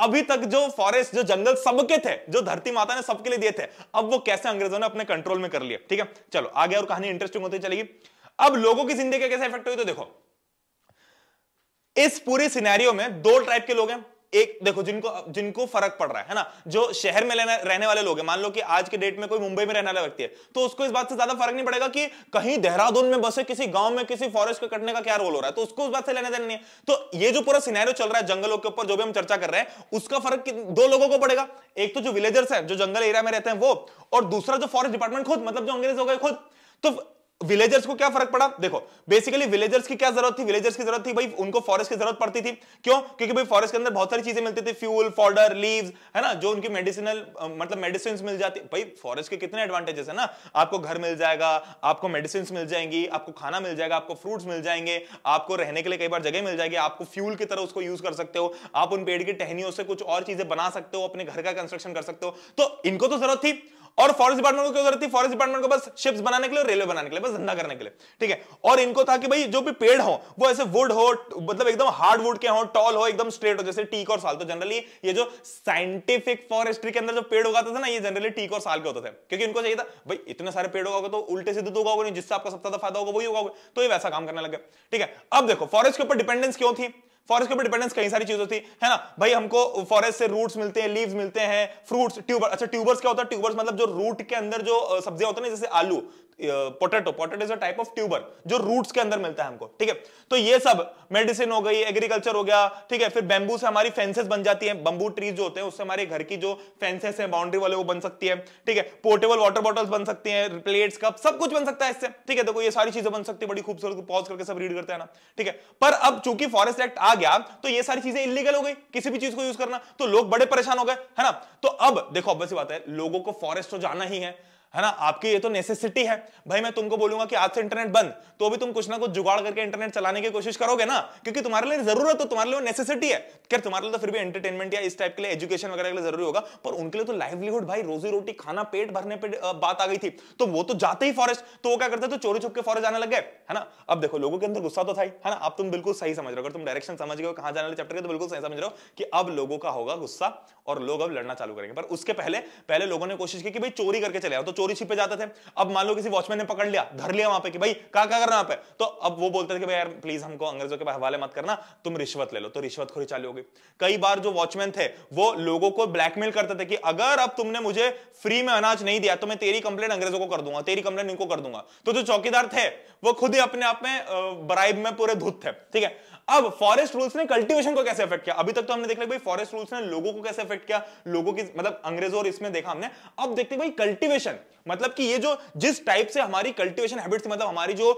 अभी तक जो फॉरेस्ट जो जंगल सबके थे जो धरती माता ने सबके लिए दिए थे अब वो कैसे अंग्रेजों ने अपने कंट्रोल में कर लिए ठीक है चलो आगे और कहानी इंटरेस्टिंग होती चलेगी अब लोगों की जिंदगी कैसे इफेक्ट हुई तो देखो इस पूरे सिनेरियो में दो टाइप के लोग हैं एक देखो जिनको जिनको फर्क पड़ रहा है ना जो शहर में लेना, रहने वाले लोग हैं मान लो कि आज के डेट में कोई मुंबई में रहने वाला व्यक्ति है तो उसको इस बात से ज्यादा फर्क नहीं पड़ेगा कि कहीं देहरादून में बसे किसी गांव में किसी फॉरेस्ट के कटने का क्या रोल हो रहा है तो उसको उस बात से लेने देने नहीं है तो ये जो पूरा सिनेरियो चल रहा है जंगलों के ऊपर जो भी हम चर्चा कर रहे हैं उसका फर्क दो लोगों को पड़ेगा एक तो जो विलेजर्स है जो जंगल एरिया में रहते हैं वो और दूसरा जो फॉरेस्ट डिपार्टमेंट खुद मतलब जो अंग्रेज हो गए खुद तो विलेजर्स को क्या फर्क पड़ा देखो बेसिकली विलेजर्स की क्या जरूरत थी विलेजर्स की जरूरत थी भाई उनको फॉरेस्ट की जरूरत पड़ती थी क्यों क्योंकि भाई फॉरेस्ट के अंदर बहुत सारी चीजें मिलती थी फ्यूल फॉर्डर लीव्स है ना जो उनकी मेडिसिनल मतलब मेडिसिन मिल जाती भाई फॉरेस्ट के कितने एडवांटेजेस है ना आपको घर मिल जाएगा आपको मेडिसिन मिल जाएंगी आपको खाना मिल जाएगा आपको फ्रूट्स मिल जाएंगे आपको रहने के लिए कई बार जगह मिल जाएगी आपको फ्यूल की तरह उसको यूज कर सकते हो आप उन पेड़ की टहनियों से कुछ और चीजें बना सकते हो अपने घर का कंस्ट्रक्शन कर सकते हो तो इनको तो जरूरत थी और फॉरेस्ट डिपार्टमेंट को क्यों जरूरत थी फॉरेस्ट डिपार्टमेंट को बस शिप्स बनाने के लिए रेलवे बनाने के लिए बस धंधा करने के लिए ठीक है और इनको था कि भाई जो भी पेड़ हो वो ऐसे वुड हो मतलब एकदम हार्ड वुड के हो टॉल हो एकदम स्ट्रेट हो जैसे टीक और साल तो जनरली ये जो साइंटिफिक फॉरेस्ट्री के अंदर जो पेड़ उगाते थे ना ये जनरली टीक और साल के होते थे क्योंकि इनको चाहिए था भाई इतने सारे पेड़ होगा तो उल्टे सीधे तो उगा जिससे आपका सबसे ज्यादा फायदा होगा वही होगा तो ये वैसा काम करने लगे ठीक है अब देखो फॉरेस्ट के ऊपर डिपेंडेंस क्यों थी फॉरेस्ट के ऊपर डिपेंडेंस कई सारी चीज होती है ना भाई हमको फॉरेस्ट से रूट्स मिलते हैं लीव्स मिलते हैं फ्रूट्स ट्यूबर अच्छा ट्यूबर्स क्या होता है ट्यूबर्स मतलब जो रूट के अंदर जो सब्जियां होती है ना जैसे आलू potato potato is a type of tuber जो रूट्स के अंदर मिलता है हमको ठीक है तो ये सब मेडिसिन हो गई एग्रीकल्चर हो गया ठीक है फिर बेम्बू से हमारी फेंसेस बन जाती है बंबू ट्रीज जो होते हैं उससे हमारे घर की जो फेंसेस है बाउंड्री वाले वो बन सकती है ठीक है पोर्टेबल वाटर बॉटल्स बन सकती है प्लेट्स कप सब कुछ बन सकता है इससे ठीक है देखो ये सारी चीजें बन सकती है बड़ी खूबसूरत पॉज करके सब रीड करते हैं ना ठीक है पर अब चूंकि फॉरेस्ट एक्ट आ गया तो ये सारी चीजें इलीगल हो गई किसी भी चीज को यूज करना तो लोग बड़े परेशान हो गए है ना तो अब देखो अब बात है लोगों को फॉरेस्ट तो जाना ही है है ना आपकी ये तो नेसेसिटी है भाई मैं तुमको बोलूंगा कि आज से इंटरनेट बंद तो भी तुम कुछ ना कुछ जुगाड़ करके इंटरनेट चलाने की कोशिश करोगे ना क्योंकि तुम्हारे लिए जरूरत है तो, तुम्हारे लिए नेसेसिटी है क्या तुम्हारे लिए तो फिर भी एंटरटेनमेंट या इस टाइप के लिए एजुकेशन वगैरह के लिए जरूरी होगा पर उनके लिए तो लाइवलीहुड भाई रोजी रोटी खाना पेट भरने पर बात आ गई थी तो वो तो जाते ही फॉरेस्ट तो वो क्या करते तो चोरी छुप के फॉरेस्ट जाने लग गए है ना अब देखो लोगों के अंदर गुस्सा तो था है ना आप तुम बिल्कुल सही समझ रहे हो अगर तुम डायरेक्शन समझ गए कहा जाने चैप्टर के तो बिल्कुल सही समझ रहे हो कि अब लोगों का होगा गुस्सा और लोग अब लड़ना चालू करेंगे पर उसके पहले पहले लोगों ने कोशिश की कि भाई चोरी करके चले आओ तो चोरी छिपे जाते थे अब मान लो किसी वॉचमैन ने पकड़ लिया धर लिया वहां पे कि भाई क्या क्या करना पे तो अब वो बोलते थे कि भाई यार प्लीज हमको अंग्रेजों के हवाले मत करना तुम रिश्वत ले लो तो रिश्वत खोरी चालू हो गई कई बार जो वॉचमैन थे वो लोगों को ब्लैकमेल करते थे कि अगर अब तुमने मुझे फ्री में अनाज नहीं दिया तो मैं तेरी कंप्लेन अंग्रेजों को कर दूंगा तेरी कंप्लेन इनको कर दूंगा तो जो चौकीदार थे वो खुद ही अपने आप में बराइब में पूरे धुत थे ठीक है अब फॉरेस्ट रूल्स ने कल्टीवेशन को कैसे इफेक्ट किया अभी तक तो हमने देखा भाई फॉरेस्ट रूल्स ने लोगों को कैसे इफेक्ट किया लोगों की मतलब अंग्रेजों और इसमें देखा हमने अब देखते हैं भाई कल्टीवेशन मतलब कि ये जो जिस टाइप से हमारी कल्टीवेशन हैबिट्स मतलब हमारी जो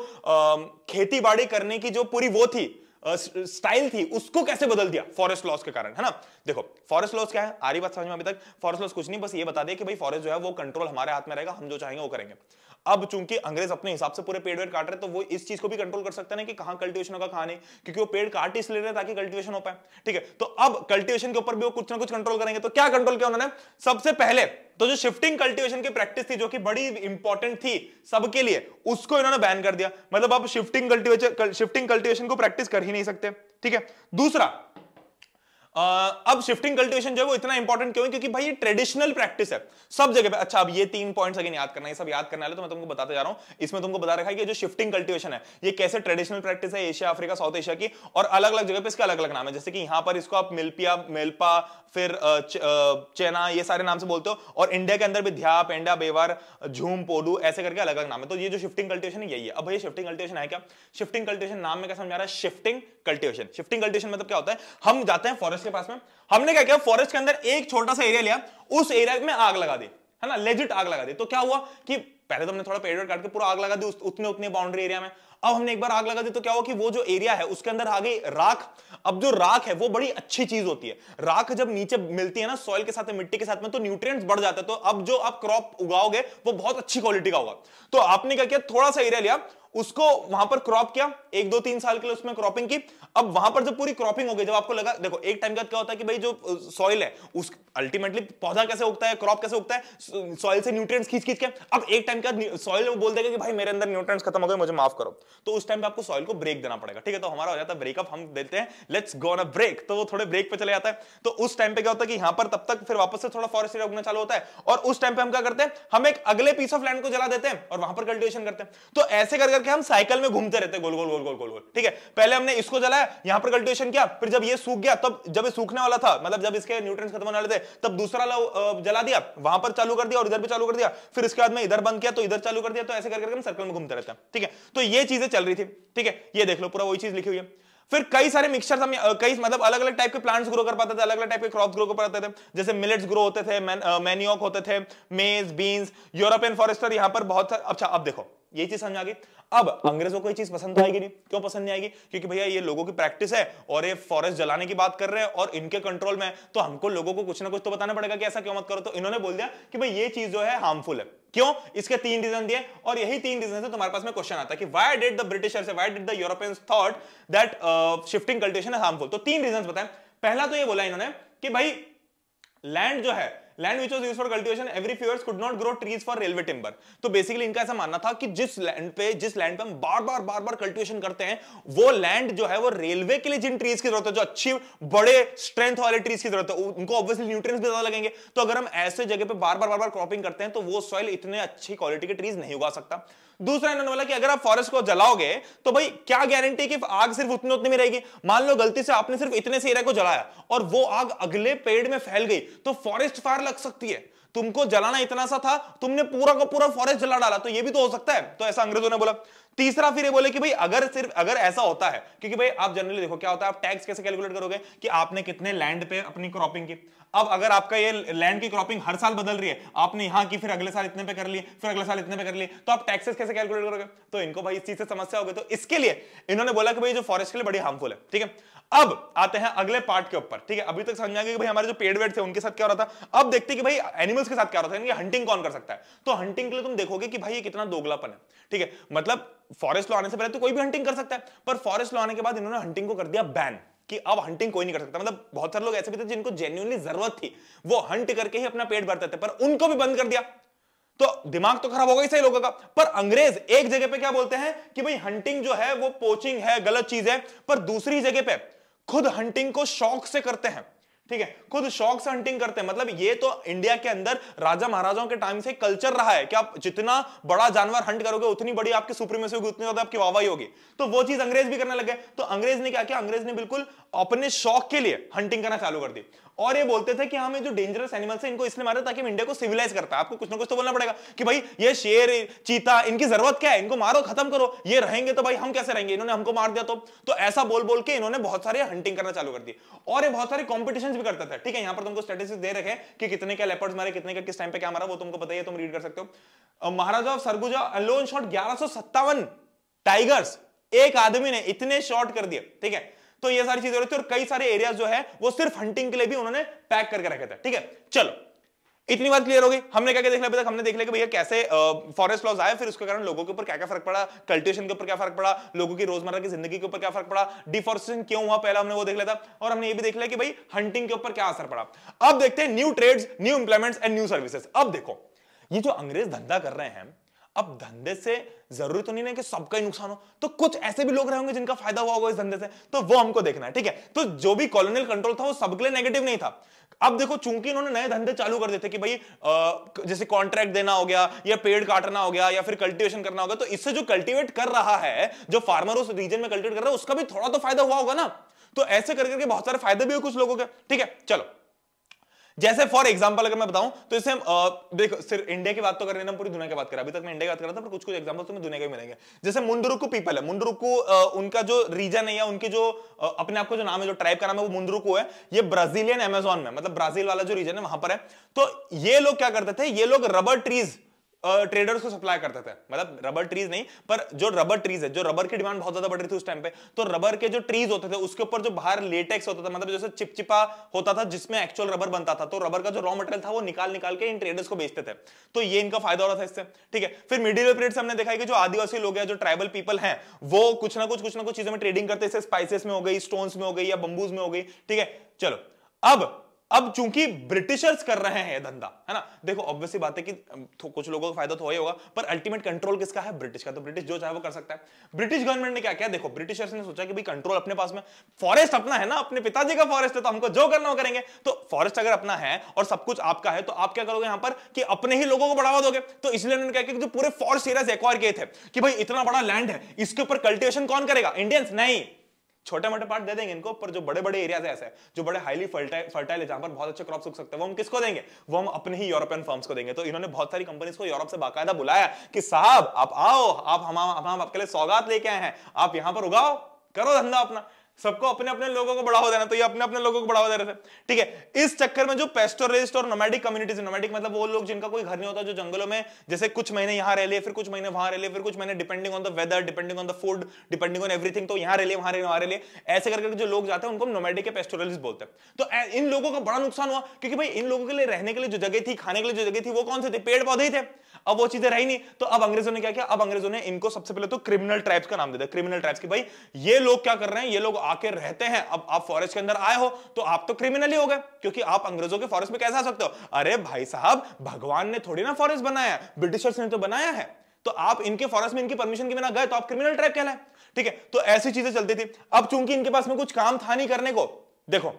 खेती बाड़ी करने की जो पूरी वो थी स्टाइल थी उसको कैसे बदल दिया फॉरेस्ट लॉस के कारण है ना देखो फॉरेस्ट लॉस क्या है आ रही बात समझ में अभी तक फॉरेस्ट लॉस कुछ नहीं बस ये बता दे कि भाई फॉरेस्ट जो है वो कंट्रोल हमारे हाथ में रहेगा हम जो चाहेंगे वो करेंगे अब चूंकि अंग्रेज अपने हिसाब से पूरे पेड़ वेड़ काट रहे तो वो इस चीज को भी कंट्रोल कर सकते हैं कि कहां कल्टिवेशन होगा कहां नहीं क्योंकि वो पेड़ काट इसलिए रहे ताकि कल्टिवेशन हो पाए ठीक है तो अब कल्टिवेशन के ऊपर भी वो कुछ ना कुछ कंट्रोल करेंगे तो क्या कंट्रोल किया उन्होंने सबसे पहले तो जो शिफ्टिंग कल्टीवेशन की प्रैक्टिस थी जो कि बड़ी इंपॉर्टेंट थी सबके लिए उसको इन्होंने बैन कर दिया मतलब आप शिफ्टिंग कल्टीवेशन शिफ्टिंग कल्टीवेशन को प्रैक्टिस कर ही नहीं सकते ठीक है दूसरा अब शिफ्टिंग कल्टीवेशन जो है वो इतना इंपॉर्टेंट क्यों है क्योंकि भाई ये ट्रेडिशनल प्रैक्टिस है सब जगह पे अच्छा अब ये तीन पॉइंट्स अगेन याद करना है सब याद करना है तो मैं तुमको बताते जा रहा हूं इसमें तुमको बता रखा है कि जो शिफ्टिंग कल्टीवेशन है ये कैसे ट्रेडिशनल प्रैक्टिस है एशिया अफ्रीका साउथ एशिया की और अलग अलग जगह पर इसका अलग अलग नाम है जैसे कि यहां पर इसको आप मिल्पिया मेल्पा फिर चेना ये सारे नाम से बोलते हो और इंडिया के अंदर भी ध्या पेंडा बेवार झूम पोडू ऐसे करके अलग अलग नाम है तो ये जो शिफ्टिंग कल्टिवेशन है यही है अब भाई शिफ्टिंग कल्टिवेशन है क्या शिफ्टिंग कल्टिवेशन नाम में क्या समझा रहा है शिफ्टिंग कल्टिवेशन शिफ्टिंग कल्टिवेशन मतलब क्या होता है हम जाते हैं फॉरेस्ट के पास में हमने क्या किया फॉरेस्ट के अंदर एक छोटा सा एरिया लिया उस एरिया में आग लगा दी है ना लेजिट आग लगा दी तो क्या हुआ कि पहले तो हमने थोड़ा पेड़ काट के पूरा आग लगा दी उतने उतने बाउंड्री एरिया में अब हमने एक बार आग लगा दी तो क्या हुआ कि वो जो एरिया है उसके अंदर आ गई राख अब जो राख है वो बड़ी अच्छी चीज होती है राख जब नीचे मिलती है ना सॉइल के साथ मिट्टी के साथ में तो न्यूट्रिएंट्स बढ़ जाते हैं तो अब जो आप क्रॉप उगाओगे वो बहुत अच्छी क्वालिटी का होगा तो आपने क्या किया थोड़ा सा एरिया लिया उसको वहां पर क्रॉप किया एक दो तीन साल के लिए उसमें क्रॉपिंग की अब वहां पर जब पूरी क्रॉपिंग हो गई जब आपको लगा देखो एक टाइम के बाद क्या होता है कि भाई जो सॉइल है उस अल्टीमेटली पौधा कैसे उगता है क्रॉप कैसे उगता है सॉइल से न्यूट्रिएंट्स खींच खींच के अब एक टाइम के बाद सॉइल बोल देगा कि भाई मेरे अंदर न्यूट्रिएंट्स खत्म हो गए मुझे माफ करो तो उस टाइम पे आपको सॉइल को ब्रेक देना पड़ेगा ठीक है तो हमारा हो जाता है ब्रेकअप हम देते हैं let's go on a break तो वो थोड़े ब्रेक पे चले जाता है तो उस टाइम पे क्या होता है कि यहां पर तब तक फिर वापस से थोड़ा फॉरेस्ट एरिया उगना चालू होता है और उस टाइम पे हम क्या करते हैं हम एक अगले पीस ऑफ लैंड को जला देते हैं और वहां पर कल्टिवेशन करते हैं तो ऐसे करके करके हम साइकिल में घूमते रहते गोल गोल गोल गोल गोल गोल ठीक है पहले हमने इसको जलाया यहाँ पर कल्टिवेशन किया फिर जब ये सूख गया तब जब ये सूखने वाला था मतलब जब इसके न्यूट्रिएंट्स खत्म होने वाले थे तब दूसरा जला दिया वहां पर चालू कर दिया और इधर भी चालू कर दिया फिर इसके बाद में इधर बंद किया तो इधर चालू कर दिया तो ऐसे करके हम सर्कल में घूमते रहते हैं ठीक है तो ये चीजें चल रही थी ठीक है ये देख लो पूरा वही चीज लिखी हुई है फिर कई सारे मिक्सचर्स हम कई मतलब अलग अलग टाइप के प्लांट्स ग्रो कर पाते थे अलग अलग टाइप के क्रॉप्स ग्रो कर पाते थे जैसे मिलेट्स ग्रो होते थे मैनियोक होते थे मेज बीन्स यूरोपियन फॉरेस्टर यहां पर बहुत अच्छा अब देखो ये चीज समझ आ गई अब अंग्रेजों को ये चीज पसंद तो आएगी नहीं क्यों पसंद नहीं आएगी क्योंकि भैया ये लोगों की प्रैक्टिस है और ये फॉरेस्ट जलाने की बात कर रहे हैं और इनके कंट्रोल में तो हमको लोगों को कुछ ना कुछ तो बताना पड़ेगा कि ऐसा क्यों मत करो तो इन्होंने बोल दिया कि भाई ये चीज जो है हार्मफुल है क्यों इसके तीन रीजन दिए और यही तीन रीजन से तुम्हारे पास में क्वेश्चन आता है कि why did the Britishers why did the Europeans thought that shifting cultivation is harmful तो तीन रीजन बताएं पहला तो ये बोला इन्होंने कि भाई लैंड जो है land which was use for cultivation every फ्यूर्स could not grow trees for railway timber तो बेसिकली इनका ऐसा मानना था कि जिस लैंड पे जिस लैंड पे हम बार बार बार बार कल्टिवेशन करते हैं वो लैंड जो है वो रेलवे के लिए जिन ट्रीज की जरूरत है जो अच्छी बड़े स्ट्रेंथ वाले ट्रीज की जरूरत है उनको ऑब्वियसली न्यूट्रिएंट्स भी ज्यादा लगेंगे तो अगर हम ऐसे जगह पे बार बार बार बार क्रॉपिंग करते हैं तो वो सॉइल इतने अच्छी क्वालिटी के ट्रीज नहीं उगा सकता दूसरा इन्होंने बोला कि अगर आप फॉरेस्ट को जलाओगे तो भाई क्या गारंटी कि आग सिर्फ उतने उतने में रहेगी मान लो गलती से आपने सिर्फ इतने से एरिया को जलाया और वो आग अगले पेड़ में फैल गई तो फॉरेस्ट फायर लग सकती है तुमको जलाना इतना सा था तुमने पूरा का पूरा फॉरेस्ट जला डाला तो ये भी तो हो सकता है तो ऐसा अंग्रेजों ने बोला तीसरा फिर ये बोले कि भाई अगर सिर्फ अगर ऐसा होता है क्योंकि भाई आप जनरली देखो क्या होता है आप टैक्स कैसे कैलकुलेट करोगे कि आपने कितने लैंड पे अपनी क्रॉपिंग की अब अगर आपका ये लैंड की क्रॉपिंग हर साल बदल रही है आपने यहां की फिर अगले साल इतने पे कर लिए फिर अगले साल इतने पे कर लिए तो आप टैक्सेस कैसे कैलकुलेट करोगे तो इनको भाई इस चीज से समस्या होगी तो इसके लिए इन्होंने बोला कि भाई जो फॉरेस्ट के लिए बड़ी हार्मफुल है ठीक है अब आते हैं अगले पार्ट के ऊपर ठीक है अभी तक समझ आएंगे कि भाई हमारे जो पेड़ वेड थे उनके साथ क्या हो रहा था अब देखते कि भाई एनिमल्स के साथ क्या हो रहा था हंटिंग कौन कर सकता है तो हंटिंग के लिए तुम देखोगे कि भाई ये कितना दोगलापन है ठीक है मतलब फॉरेस्ट लॉ आने से पहले तो कोई भी हंटिंग कर सकता है पर फॉरेस्ट लॉ आने के बाद इन्होंने हंटिंग को कर दिया बैन कि अब हंटिंग कोई नहीं कर सकता मतलब बहुत सारे लोग ऐसे भी थे जिनको जेन्यूनली जरूरत थी वो हंट करके ही अपना पेट भरते थे पर उनको भी बंद कर दिया तो दिमाग तो खराब होगा ही सही लोगों का पर अंग्रेज एक जगह पे क्या बोलते हैं कि भाई हंटिंग जो है वो पोचिंग है गलत चीज है पर दूसरी जगह पे खुद हंटिंग को शौक से करते हैं ठीक है खुद शौक से हंटिंग करते हैं मतलब ये तो इंडिया के अंदर राजा महाराजाओं के टाइम से कल्चर रहा है कि आप जितना बड़ा जानवर हंट करोगे उतनी बड़ी आपकी सुप्रीमेसी होगी उतनी ज्यादा आपकी वाहवाही होगी तो वो चीज अंग्रेज भी करने लगे तो अंग्रेज ने क्या किया अंग्रेज ने बिल्कुल अपने शौक के लिए हंटिंग करना चालू कर दी और ये बोलते थे कि हमें हाँ, जो डेंजरस एनिमल्स है इनको इसलिए मारे ताकि इंडिया को सिविलाइज करता है आपको कुछ ना कुछ तो बोलना पड़ेगा कि भाई ये शेर चीता इनकी जरूरत क्या है इनको मारो खत्म करो ये रहेंगे तो भाई हम कैसे रहेंगे इन्होंने हमको मार दिया तो, तो ऐसा बोल बोल के इन्होंने बहुत सारे हंटिंग करना चालू कर दी और ये बहुत सारे कॉम्पिटिशन भी करता था ठीक है यहां पर तुमको स्टेटिस्टिक्स दे रखे कि कितने क्या लेपर्ड्स मारे कितने का किस टाइम पे क्या मारा वो तुमको बताइए तुम रीड कर सकते हो Maharaja of Surguja alone shot ग्यारह टाइगर्स एक आदमी ने इतने शॉट कर दिए ठीक है तो ये सारी चीजें हो रही थी और कई सारे एरियाज जो है वो सिर्फ हंटिंग के लिए भी उन्होंने पैक करके रखे थे ठीक है चलो इतनी बात क्लियर हो गई हमने क्या क्या देखना अभी तक हमने देख लिया कि भैया कैसे फॉरेस्ट लॉज आया फिर उसके कारण लोगों के ऊपर क्या क्या फर्क पड़ा कल्टिवेशन के ऊपर क्या फर्क पड़ा लोगों की रोजमर्रा की जिंदगी के ऊपर क्या फर्क पड़ा डिफॉरेस्टेशन क्यों हुआ पहला हमने वो देख लिया था और हमने ये भी देख लिया कि भाई हंटिंग के ऊपर क्या असर पड़ा अब देखते हैं new trades new employments and new services अब देखो ये जो अंग्रेज धंधा कर रहे हैं अब धंधे से जरूरी तो नहीं है कि सबका ही नुकसान हो तो कुछ ऐसे भी लोग रहेंगे जिनका फायदा हुआ होगा इस धंधे से तो वो हमको देखना है ठीक है तो जो भी कॉलोनियल कंट्रोल था वो सबके लिए नेगेटिव नहीं था अब देखो चूंकि इन्होंने नए धंधे चालू कर देते कि भाई जैसे कॉन्ट्रैक्ट देना हो गया या पेड़ काटना हो गया या फिर कल्टीवेशन करना होगा तो इससे जो कल्टिवेट कर रहा है जो फार्मर उस रीजन में कल्टिवेट कर रहा है उसका भी थोड़ा तो फायदा हुआ होगा ना तो ऐसे करके बहुत सारे फायदे भी हुए कुछ लोगों के ठीक है चलो जैसे फॉर एग्जाम्पल अगर मैं बताऊं तो इसे देखो सिर्फ इंडिया की बात तो कर रहे हैं पूरी दुनिया की बात करें अभी तक मैं इंडिया की बात कर रहा था पर कुछ कुछ एग्जाम्पल तुम्हें दुनिया के मिलेंगे जैसे मुंडरुकू पीपल है मुंडरुकू उनका जो रीजन है या उनके जो अपने आपको जो नाम है जो ट्राइब का नाम है वो मुंडरुकू है ये ब्राजीलियन एमेजोन में मतलब ब्राजील वाला जो रीजन है वहां पर है तो ये लोग क्या करते थे ये लोग रबर ट्रीज ट्रेडर्स को सप्लाई करते थे मतलब रबर ट्रीज नहीं पर जो रबर ट्रीज है जो रबर की डिमांड बहुत ज्यादा बढ़ रही थी उस टाइम पे तो रबर के जो ट्रीज होते थे उसके ऊपर जो बाहर लेटेक्स होता था मतलब जैसे चिपचिपा होता था जिसमें एक्चुअल रबर बनता था तो रबर का जो रॉ मटेरियल था वो निकाल निकाल के इन ट्रेडर्स को बेचते थे तो ये इनका फायदा हो रहा था इससे ठीक है फिर मिडिल पीरियड से हमने देखा कि जो आदिवासी लोग हैं जो ट्राइबल पीपल हैं वो कुछ ना कुछ कुछ ना कुछ चीजों में ट्रेडिंग करते स्पाइसेस में हो गई स्टोन्स में हो गई या बंबूज में हो गई ठीक है चलो अब अब चूंकि ब्रिटिशर्स कर रहे हैं धंधा है ना देखो ऑब्वियसली बात है कि कुछ लोगों को फायदा तो हो ही होगा पर अल्टीमेट कंट्रोल किसका है ब्रिटिश का तो ब्रिटिश जो चाहे वो कर सकता है ब्रिटिश गवर्नमेंट ने क्या किया देखो ब्रिटिशर्स ने सोचा कि भाई कंट्रोल अपने पास में फॉरेस्ट अपना है ना अपने पिताजी का फॉरेस्ट है तो हमको जो करना हो करेंगे तो फॉरेस्ट अगर अपना है और सब कुछ आपका है तो आप क्या करोगे यहां पर कि अपने ही लोगों को बढ़ावा दोगे तो इसलिए उन्होंने क्या किया जो पूरे फॉरेस्ट एरिया एक्वायर किए थे कि भाई इतना बड़ा लैंड है इसके ऊपर कल्टिवेशन कौन करेगा इंडियंस नहीं छोटे मोटे पार्ट दे देंगे इनको पर जो बड़े बड़े एरियाज ऐसे जो बड़े हाईली फर्टाइल है जहां पर बहुत अच्छे क्रॉप उग सकते हैं वो हम किसको देंगे वो हम अपने ही यूरोपियन फर्म्स को देंगे तो इन्होंने बहुत सारी कंपनीज को यूरोप से बाकायदा बुलाया कि साहब आप आओ आप हम हम आपके लिए सौगात लेके आए हैं आप यहां पर उगाओ करो धंधा अपना सबको अपने अपने लोगों को बढ़ावा देना तो ये अपने अपने लोगों को बढ़ावा दे रहे थे ठीक है इस चक्कर में जो पेस्टोरिस्ट और नोमैडिक कम्युनिटीज नोमैडिक मतलब वो लोग जिनका कोई घर नहीं होता जो जंगलों में जैसे कुछ महीने यहाँ रह लिए फिर कुछ महीने वहां रह लिए फिर कुछ महीने depending on the weather depending on the food depending on everything तो यहाँ रह लिए वहां रह वहां रह लिए ऐसे करके जो लोग जाते हैं उनको नोमैडिक के पेस्टोरिस्ट बोलते हैं तो इन लोगों का बड़ा नुकसान हुआ क्योंकि भाई इन लोगों के लिए रहने के लिए जो जगह थी खाने के लिए जो जगह थी वो कौन से थे पेड़ पौधे ही थे अब वो चीजें रही नहीं तो अब अंग्रेजों ने क्या किया अब अंग्रेजों ने इनको सबसे पहले तो क्रिमिनल ट्राइब्स का नाम दे दिया क्रिमिनल ट्राइब्स की भाई ये लोग क्या कर रहे हैं ये लोग आके रहते हैं अब आप फॉरेस्ट के अंदर आए हो तो आप तो क्रिमिनल ही हो गए क्योंकि आप अंग्रेजों के फॉरेस्ट में कैसे आ सकते हो अरे भाई साहब भगवान ने थोड़ी ना फॉरेस्ट बनाया ब्रिटिशर्स ने तो बनाया है तो आप इनके फॉरेस्ट में इनकी परमिशन के बिना गए तो आप क्रिमिनल ट्राइब कहलाए ठीक है तो ऐसी चीजें चलती थी अब चूंकि इनके पास में कुछ काम था नहीं करने को देखो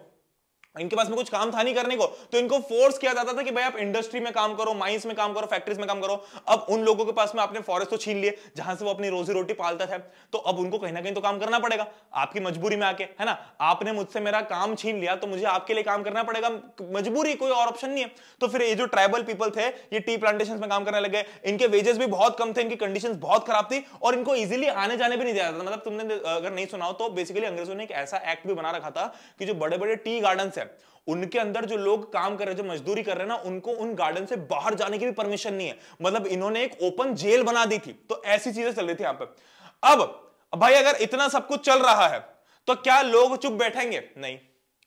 इनके पास में कुछ काम था नहीं करने को तो इनको फोर्स किया जाता था कि भाई आप इंडस्ट्री में काम करो माइंस में काम करो फैक्ट्रीज में काम करो अब उन लोगों के पास में आपने फॉरेस्ट तो छीन लिए जहां से वो अपनी रोजी रोटी पालता था तो अब उनको कहीं ना कहीं तो काम करना पड़ेगा आपकी मजबूरी में आके है ना आपने मुझसे मेरा काम छीन लिया तो मुझे आपके लिए काम करना पड़ेगा मजबूरी कोई और ऑप्शन नहीं है तो फिर ये जो ट्राइबल पीपल थे ये टी प्लांटेशन में काम करने लगे इनके वेजेस भी बहुत कम थे इनकी कंडीशन बहुत खराब थी और इनको इजिली आने जाने भी नहीं दिया जाता मतलब तुमने अगर नहीं सुना तो बेसिकली अंग्रेजों ने एक ऐसा एक्ट भी बना रखा था कि जो बड़े बड़े टी गार्डन है उनके अंदर जो लोग काम कर रहे हैं जो मजदूरी कर रहे हैं ना उनको उन गार्डन से बाहर जाने की भी परमिशन नहीं है मतलब इन्होंने एक ओपन जेल बना दी थी तो ऐसी चीजें चल रही थी यहां पर अब भाई अगर इतना सब कुछ चल रहा है तो क्या लोग चुप बैठेंगे नहीं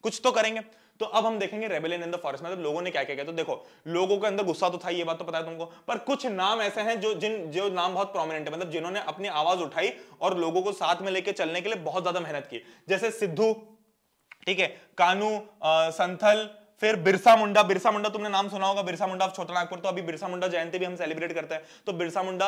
कुछ तो करेंगे तो अब हम देखेंगे रेबेलियन इन द फॉरेस्ट मतलब लोगों ने क्या क्या किया तो देखो लोगों के अंदर गुस्सा तो था ये बात तो पता है तुमको पर कुछ नाम ऐसे हैं जो जिन जो नाम बहुत प्रोमिनेंट है मतलब जिन्होंने अपनी आवाज उठाई और लोगों को साथ में लेकर चलने के लिए बहुत ज्यादा मेहनत की जैसे सिद्धू ठीक है कानू संथल फिर बिरसा मुंडा बिरसा मुंडा तुमने नाम सुना होगा बिरसा मुंडा छोटा नागपुर तो अभी बिरसा मुंडा जयंती भी हम सेलिब्रेट करते हैं तो Birsa Munda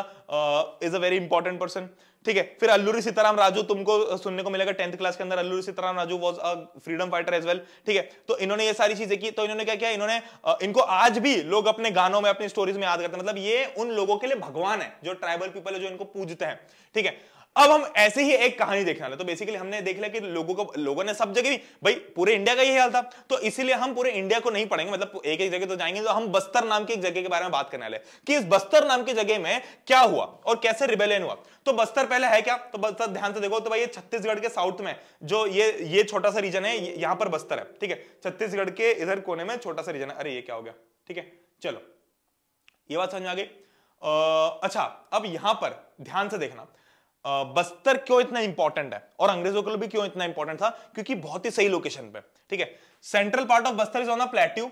is a very important person ठीक है फिर अल्लूरी सीताराम राजू तुमको सुनने को मिलेगा टेंथ क्लास के अंदर Alluri Sitarama Raju was a freedom fighter as well ठीक है तो इन्होंने ये सारी चीजें की तो इन्होंने क्या किया इन्होंने इनको आज भी लोग अपने गानों में अपनी स्टोरीज में याद करते हैं मतलब ये उन लोगों के लिए भगवान है जो ट्राइबल पीपल है जो इनको पूजते हैं ठीक है अब हम ऐसे ही एक कहानी देखने वाले तो बेसिकली हमने देख लिया कि लोगों को लोगों ने सब जगह भी भाई पूरे इंडिया का यही हाल था तो इसीलिए हम पूरे इंडिया को नहीं पढ़ेंगे मतलब एक एक जगह तो जाएंगे तो हम बस्तर नाम की एक जगह के बारे में बात करने वाले कि इस बस्तर नाम की जगह में क्या हुआ और कैसे रिबेलियन हुआ तो बस्तर पहले है क्या तो बस्तर ध्यान से देखो तो भाई ये छत्तीसगढ़ के साउथ में जो ये ये छोटा सा रीजन है यहां पर बस्तर है ठीक है छत्तीसगढ़ के इधर कोने में छोटा सा रीजन है अरे ये क्या हो गया ठीक है चलो ये बात समझ आ गई अच्छा अब यहां पर ध्यान से देखना बस्तर क्यों इतना इंपॉर्टेंट है और अंग्रेजों के लिए भी क्यों इतना इंपॉर्टेंट था क्योंकि बहुत ही सही लोकेशन पे ठीक है central part of Bastar is on a plateau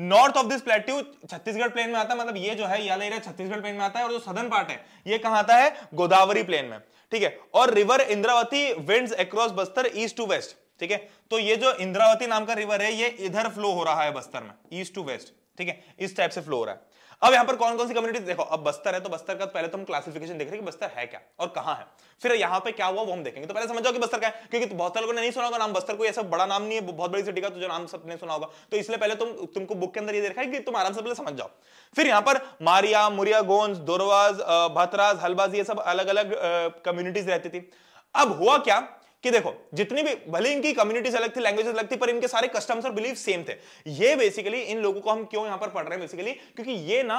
north of this plateau Chhattisgarh plain में आता है मतलब ये जो है याला एरिया छत्तीसगढ़ प्लेन में आता है और जो सदन पार्ट है ये कहां आता है गोदावरी प्लेन में ठीक है और river Indravati wind across Bastar east to west ठीक है तो ये जो इंद्रावती नाम का रिवर है ये इधर फ्लो हो रहा है बस्तर में ईस्ट टू वेस्ट ठीक है इस टाइप से फ्लो हो रहा है अब यहाँ पर कौन कौन सी कम्युनिटी देखो अब बस्तर है तो बस्तर का पहले तो हम क्लासिफिकेशन देख रहे हैं कि बस्तर है क्या और कहां है फिर यहां पे क्या हुआ वो हम देखेंगे तो पहले जाओ कि बस्तर का है क्योंकि तो बहुत सारे लोगों ने नहीं सुना होगा नाम बस्तर कोई ऐसा बड़ा नाम नहीं है बहुत बड़ी सिटी का तो जो नाम सबने सुना होगा तो इसलिए पहले तुम तुमको बुक के अंदर ये देखा है कि तुम आराम से पहले समझ जाओ फिर यहां पर मारिया मुरिया गोंज दोरवाज भतराज हलबाज ये सब अलग अलग कम्युनिटीज रहती थी अब हुआ क्या कि देखो जितनी भी भले इनकी कम्युनिटीज अलग थी लैंग्वेजेस अलग थी पर इनके सारे कस्टम्स और बिलीव सेम थे ये बेसिकली इन लोगों को हम क्यों यहां पर पढ़ रहे हैं बेसिकली क्योंकि ये ना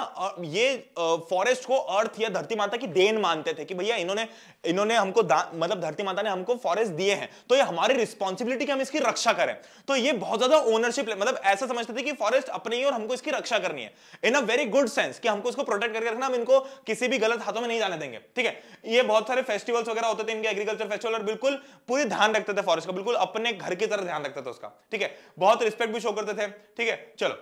ये फॉरेस्ट को अर्थ या धरती माता की देन मानते थे कि भैया इन्होंने इन्होंने हमको मतलब धरती माता ने हमको फॉरेस्ट दिए हैं तो ये हमारी रिस्पॉन्सिबिलिटी की हम इसकी रक्षा करें तो ये बहुत ज्यादा ओनरशिप मतलब ऐसा समझते थे कि फॉरेस्ट अपने ही और हमको इसकी रक्षा करनी है in a very good sense कि हमको इसको प्रोटेक्ट करके रखना हम इनको किसी भी गलत हाथों में नहीं जाने देंगे ठीक है ये बहुत सारे फेस्टिवल्स वगैरह होते थे इनके एग्रीकल्चर फेस्टिवल और बिल्कुल पूरे ध्यान रखते थे फॉरेस्ट का बिल्कुल अपने घर की तरह ध्यान रखते थे उसका ठीक है बहुत रिस्पेक्ट भी शो करते थे ठीक है चलो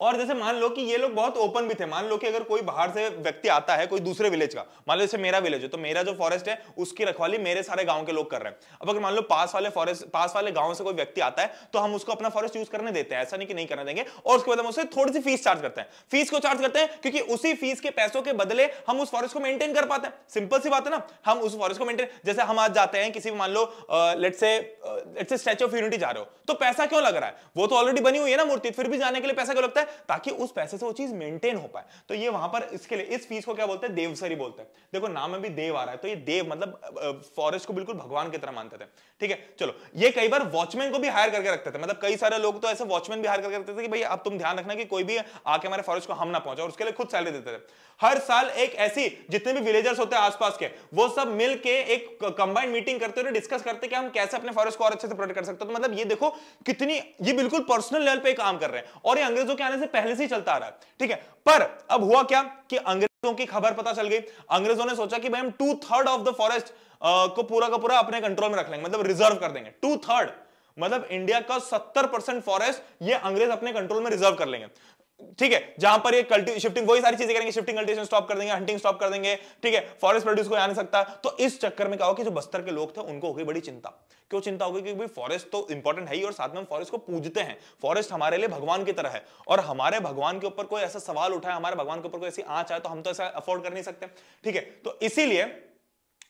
और जैसे मान लो कि ये लोग बहुत ओपन भी थे मान लो कि अगर कोई बाहर से व्यक्ति आता है कोई दूसरे विलेज का मान लो जैसे मेरा विलेज है तो मेरा जो फॉरेस्ट है उसकी रखवाली मेरे सारे गांव के लोग कर रहे हैं अब अगर मान लो पास वाले फॉरेस्ट पास वाले गांव से कोई व्यक्ति आता है तो हम उसको अपना फॉरेस्ट यूज करने देते हैं ऐसा नहीं कि नहीं करने देंगे और उसके बाद हम उसे थोड़ी सी फीस चार्ज करते हैं फीस को चार्ज करते हैं क्योंकि उसी फीस के पैसों के बदले हम उस फॉरेस्ट को मेंटेन कर पाते हैं सिंपल सी बात है ना हम उस फॉरेस्ट को मेंटेन जैसे हम आज जाते हैं किसी मान लो लेट से लेट से ऑफ यूनिटी जा रहे हो तो पैसा क्यों लग रहा है वो तो ऑलरेडी बनी हुई है ना मूर्ति फिर भी जाने के लिए पैसा क्यों लगता है ताकि उस पैसे से वो चीज मेंटेन हो पाए तो ये वहां पर इसके लिए इस फीस को क्या बोलते हैं देवसरी बोलते हैं देखो नाम में भी देव आ रहा है तो ये देव मतलब फॉरेस्ट को बिल्कुल भगवान की तरह मानते थे ठीक है चलो ये कई बार वॉचमैन को भी हायर करके रखते थे मतलब कई सारे लोग तो ऐसे वॉचमैन भी हायर करके रखते थे कि भाई अब तुम ध्यान रखना कि कोई भी आके हमारे फॉरेस्ट को हम ना पहुंचा और उसके लिए खुद सैलरी देते थे हर साल एक ऐसी जितने भी विलेजर्स होते हैं आसपास के वो सब मिल के एक कंबाइंड मीटिंग करते हुए डिस्कस करते कि हम कैसे अपने फॉरेस्ट को और अच्छे से प्रोटेक्ट कर सकते हैं तो मतलब ये देखो कितनी ये बिल्कुल पर्सनल लेवल पर काम कर रहे हैं और ये अंग्रेजों के आने से पहले से ही चलता आ रहा है ठीक है पर अब हुआ क्या कि अंग्रेजों की खबर पता चल गई अंग्रेजों ने सोचा कि भाई हम two third of the forest को पूरा का पूरा अपने कंट्रोल में रख लेंगे मतलब रिजर्व कर देंगे टू थर्ड मतलब इंडिया का 70 परसेंट फॉरेस्ट ये अंग्रेज अपने कंट्रोल में रिजर्व कर लेंगे ठीक है जहां पर ये शिफ्टिंग वही सारी चीजें करेंगे शिफ्टिंग कल्टिवेशन स्टॉप कर देंगे हंटिंग स्टॉप कर देंगे ठीक है फॉरेस्ट प्रोड्यूस को आ नहीं सकता तो इस चक्कर में क्या हो कि जो बस्तर के लोग थे उनको हो गई बड़ी चिंता क्यों चिंता होगी क्योंकि फॉरेस्ट तो इंपॉर्टेंट है ही और साथ में हम फॉरेस्ट को पूजते हैं फॉरेस्ट हमारे लिए भगवान की तरह है और हमारे भगवान के ऊपर कोई ऐसा सवाल उठाए हमारे भगवान के ऊपर कोई ऐसी आंच आए तो हम तो ऐसा अफोर्ड कर नहीं सकते ठीक है तो इसीलिए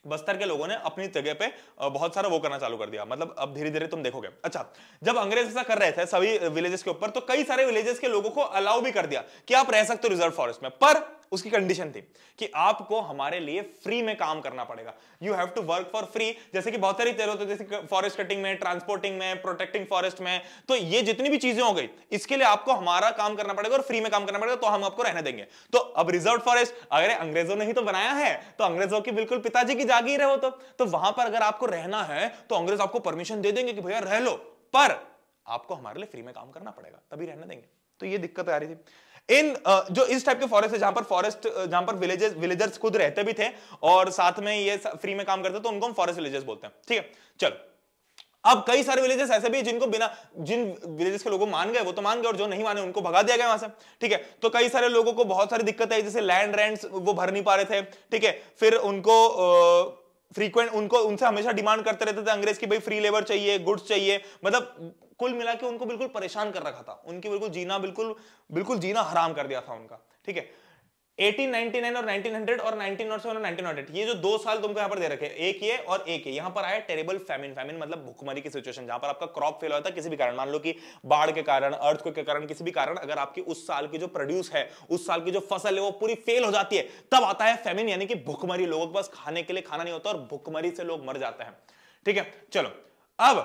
बस्तर के लोगों ने अपनी जगह पे बहुत सारा वो करना चालू कर दिया मतलब अब धीरे धीरे तुम देखोगे अच्छा जब अंग्रेज ऐसा कर रहे थे सभी विलेजेस के ऊपर तो कई सारे विलेजेस के लोगों को अलाउ भी कर दिया कि आप रह सकते हो रिजर्व फॉरेस्ट में पर उसकी कंडीशन थी कि आपको हमारे लिए फ्री में काम करना पड़ेगा you have to work for free जैसे कि बहुत सारी चीजें होते जैसे फॉरेस्ट कटिंग में ट्रांसपोर्टिंग में प्रोटेक्टिंग फॉरेस्ट में तो ये जितनी भी चीजें हो गई इसके लिए आपको हमारा काम करना पड़ेगा और फ्री में काम करना पड़ेगा तो हम आपको रहने देंगे तो अब रिजर्व फॉरेस्ट अगर अंग्रेजों ने ही तो बनाया है तो अंग्रेजों की बिल्कुल पिताजी की जागीर है वो तो, तो वहां पर अगर आपको रहना है तो अंग्रेज आपको परमिशन दे देंगे कि भैया रह लो पर आपको हमारे लिए फ्री में काम करना पड़ेगा तभी रहने देंगे तो ये दिक्कत आ रही थी इन जो इस टाइप के फॉरेस्ट है जहां पर फॉरेस्ट जहां पर विलेजेस विलेजर्स खुद रहते भी थे और साथ में ये फ्री में काम करते तो उनको हम फॉरेस्ट विलेजेस बोलते हैं ठीक है चलो अब कई सारे विलेजेस ऐसे भी जिनको बिना जिन विलेजेस के लोगों मान गए वो तो मान गए और जो नहीं माने उनको भगा दिया गया वहां से ठीक है तो कई सारे लोगों को बहुत सारी दिक्कत आई जैसे लैंड रेंट्स वो भर नहीं पा रहे थे ठीक है फिर उनको फ्रीक्वेंट उनको उनसे हमेशा डिमांड करते रहते थे अंग्रेज की भाई फ्री लेबर चाहिए गुड्स चाहिए मतलब कुल मिला के उनको बिल्कुल परेशान कर रखा था उनकी बिल्कुल जीना बिल्कुल बिल्कुल जीना हराम कर दिया था उनका ठीक है 1899 और 1900 और 1907 और 1908 ये जो दो साल तुमको यहाँ पर दे रखे एक ये और एक ये यहाँ पर आया टेरेबल फैमिन फैमिन मतलब भुखमरी की सिचुएशन जहां पर आपका क्रॉप फेल हुआ था किसी भी कारण मान लो कि बाढ़ के कारण अर्थ के कारण किसी भी कारण अगर आपकी उस साल की जो प्रोड्यूस है उस साल की जो फसल है वो पूरी फेल हो जाती है तब आता है फेमिन यानी कि भुखमरी लोगों के पास खाने के लिए खाना नहीं होता और भुखमरी से लोग मर जाते हैं ठीक है चलो अब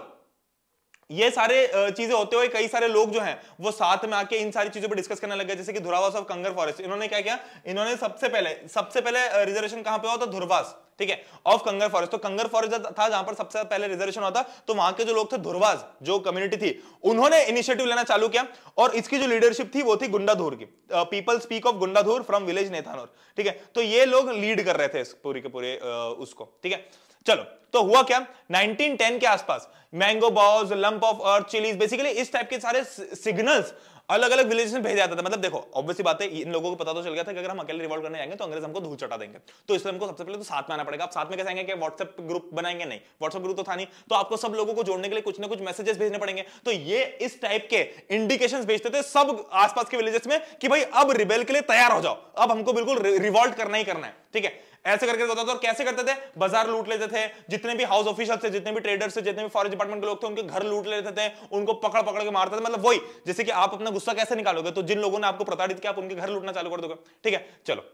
ये सारे चीजें होते हुए कई सारे लोग जो हैं वो साथ में आके इन सारी चीजों पर डिस्कस करने लगे जैसे कि धुरावास ऑफ कंगर फॉरेस्ट इन्होंने क्या किया इन्होंने सबसे पहले सबसे पहले रिजर्वेशन कहां पे हुआ था धुरवास ठीक है ऑफ कंगर फॉरेस्ट तो कंगर फॉरेस्ट था जहां पर सबसे पहले रिजर्वेशन होता तो वहां के जो लोग थे धुरवास जो कम्युनिटी थी उन्होंने इनिशिएटिव लेना चालू किया और इसकी जो लीडरशिप थी वो थी गुंडाधूर की people speak of Gundadhur from village Nethanar ठीक है तो ये लोग लीड कर रहे थे पूरी के पूरे उसको ठीक है चलो तो हुआ क्या 1910 के आसपास mango balls lump of earth chillies basically इस टाइप के सारे सिग्नल्स अलग अलग विलेज में भेजा जाता था मतलब देखो ऑब्वियसली बात है इन लोगों को पता तो चल गया था कि अगर हम अकेले रिवॉल्व करने जाएंगे तो अंग्रेज हमको धूल चटा देंगे तो इसलिए हमको सबसे पहले तो साथ में आना पड़ेगा आप साथ में कैसे आएंगे कि व्हाट्सएप ग्रुप बनाएंगे नहीं व्हाट्सएप ग्रुप तो था नहीं तो आपको सब लोगों को जोड़ने के लिए कुछ ना कुछ मैसेजेस भेजने पड़ेंगे तो ये इस टाइप के इंडिकेशन भेजते थे सब आसपास के विलेजेस में कि भाई अब रिबेल के लिए तैयार हो जाओ अब हमको बिल्कुल रिवॉल्ट करना ही करना है ठीक है ऐसे करके होता था और कैसे करते थे बाजार लूट लेते थे जितने भी हाउस ऑफिसर थे जितने भी ट्रेडर्स थे जितने भी फॉरेस्ट डिपार्टमेंट के लोग थे उनके घर लूट लेते थे उनको पकड़ पकड़ के मारते थे मतलब वही जैसे कि आप अपना गुस्सा कैसे निकालोगे तो जिन लोगों ने आपको प्रताड़ित किया आप उनके घर लूटना चालू कर दोगे ठीक है चलो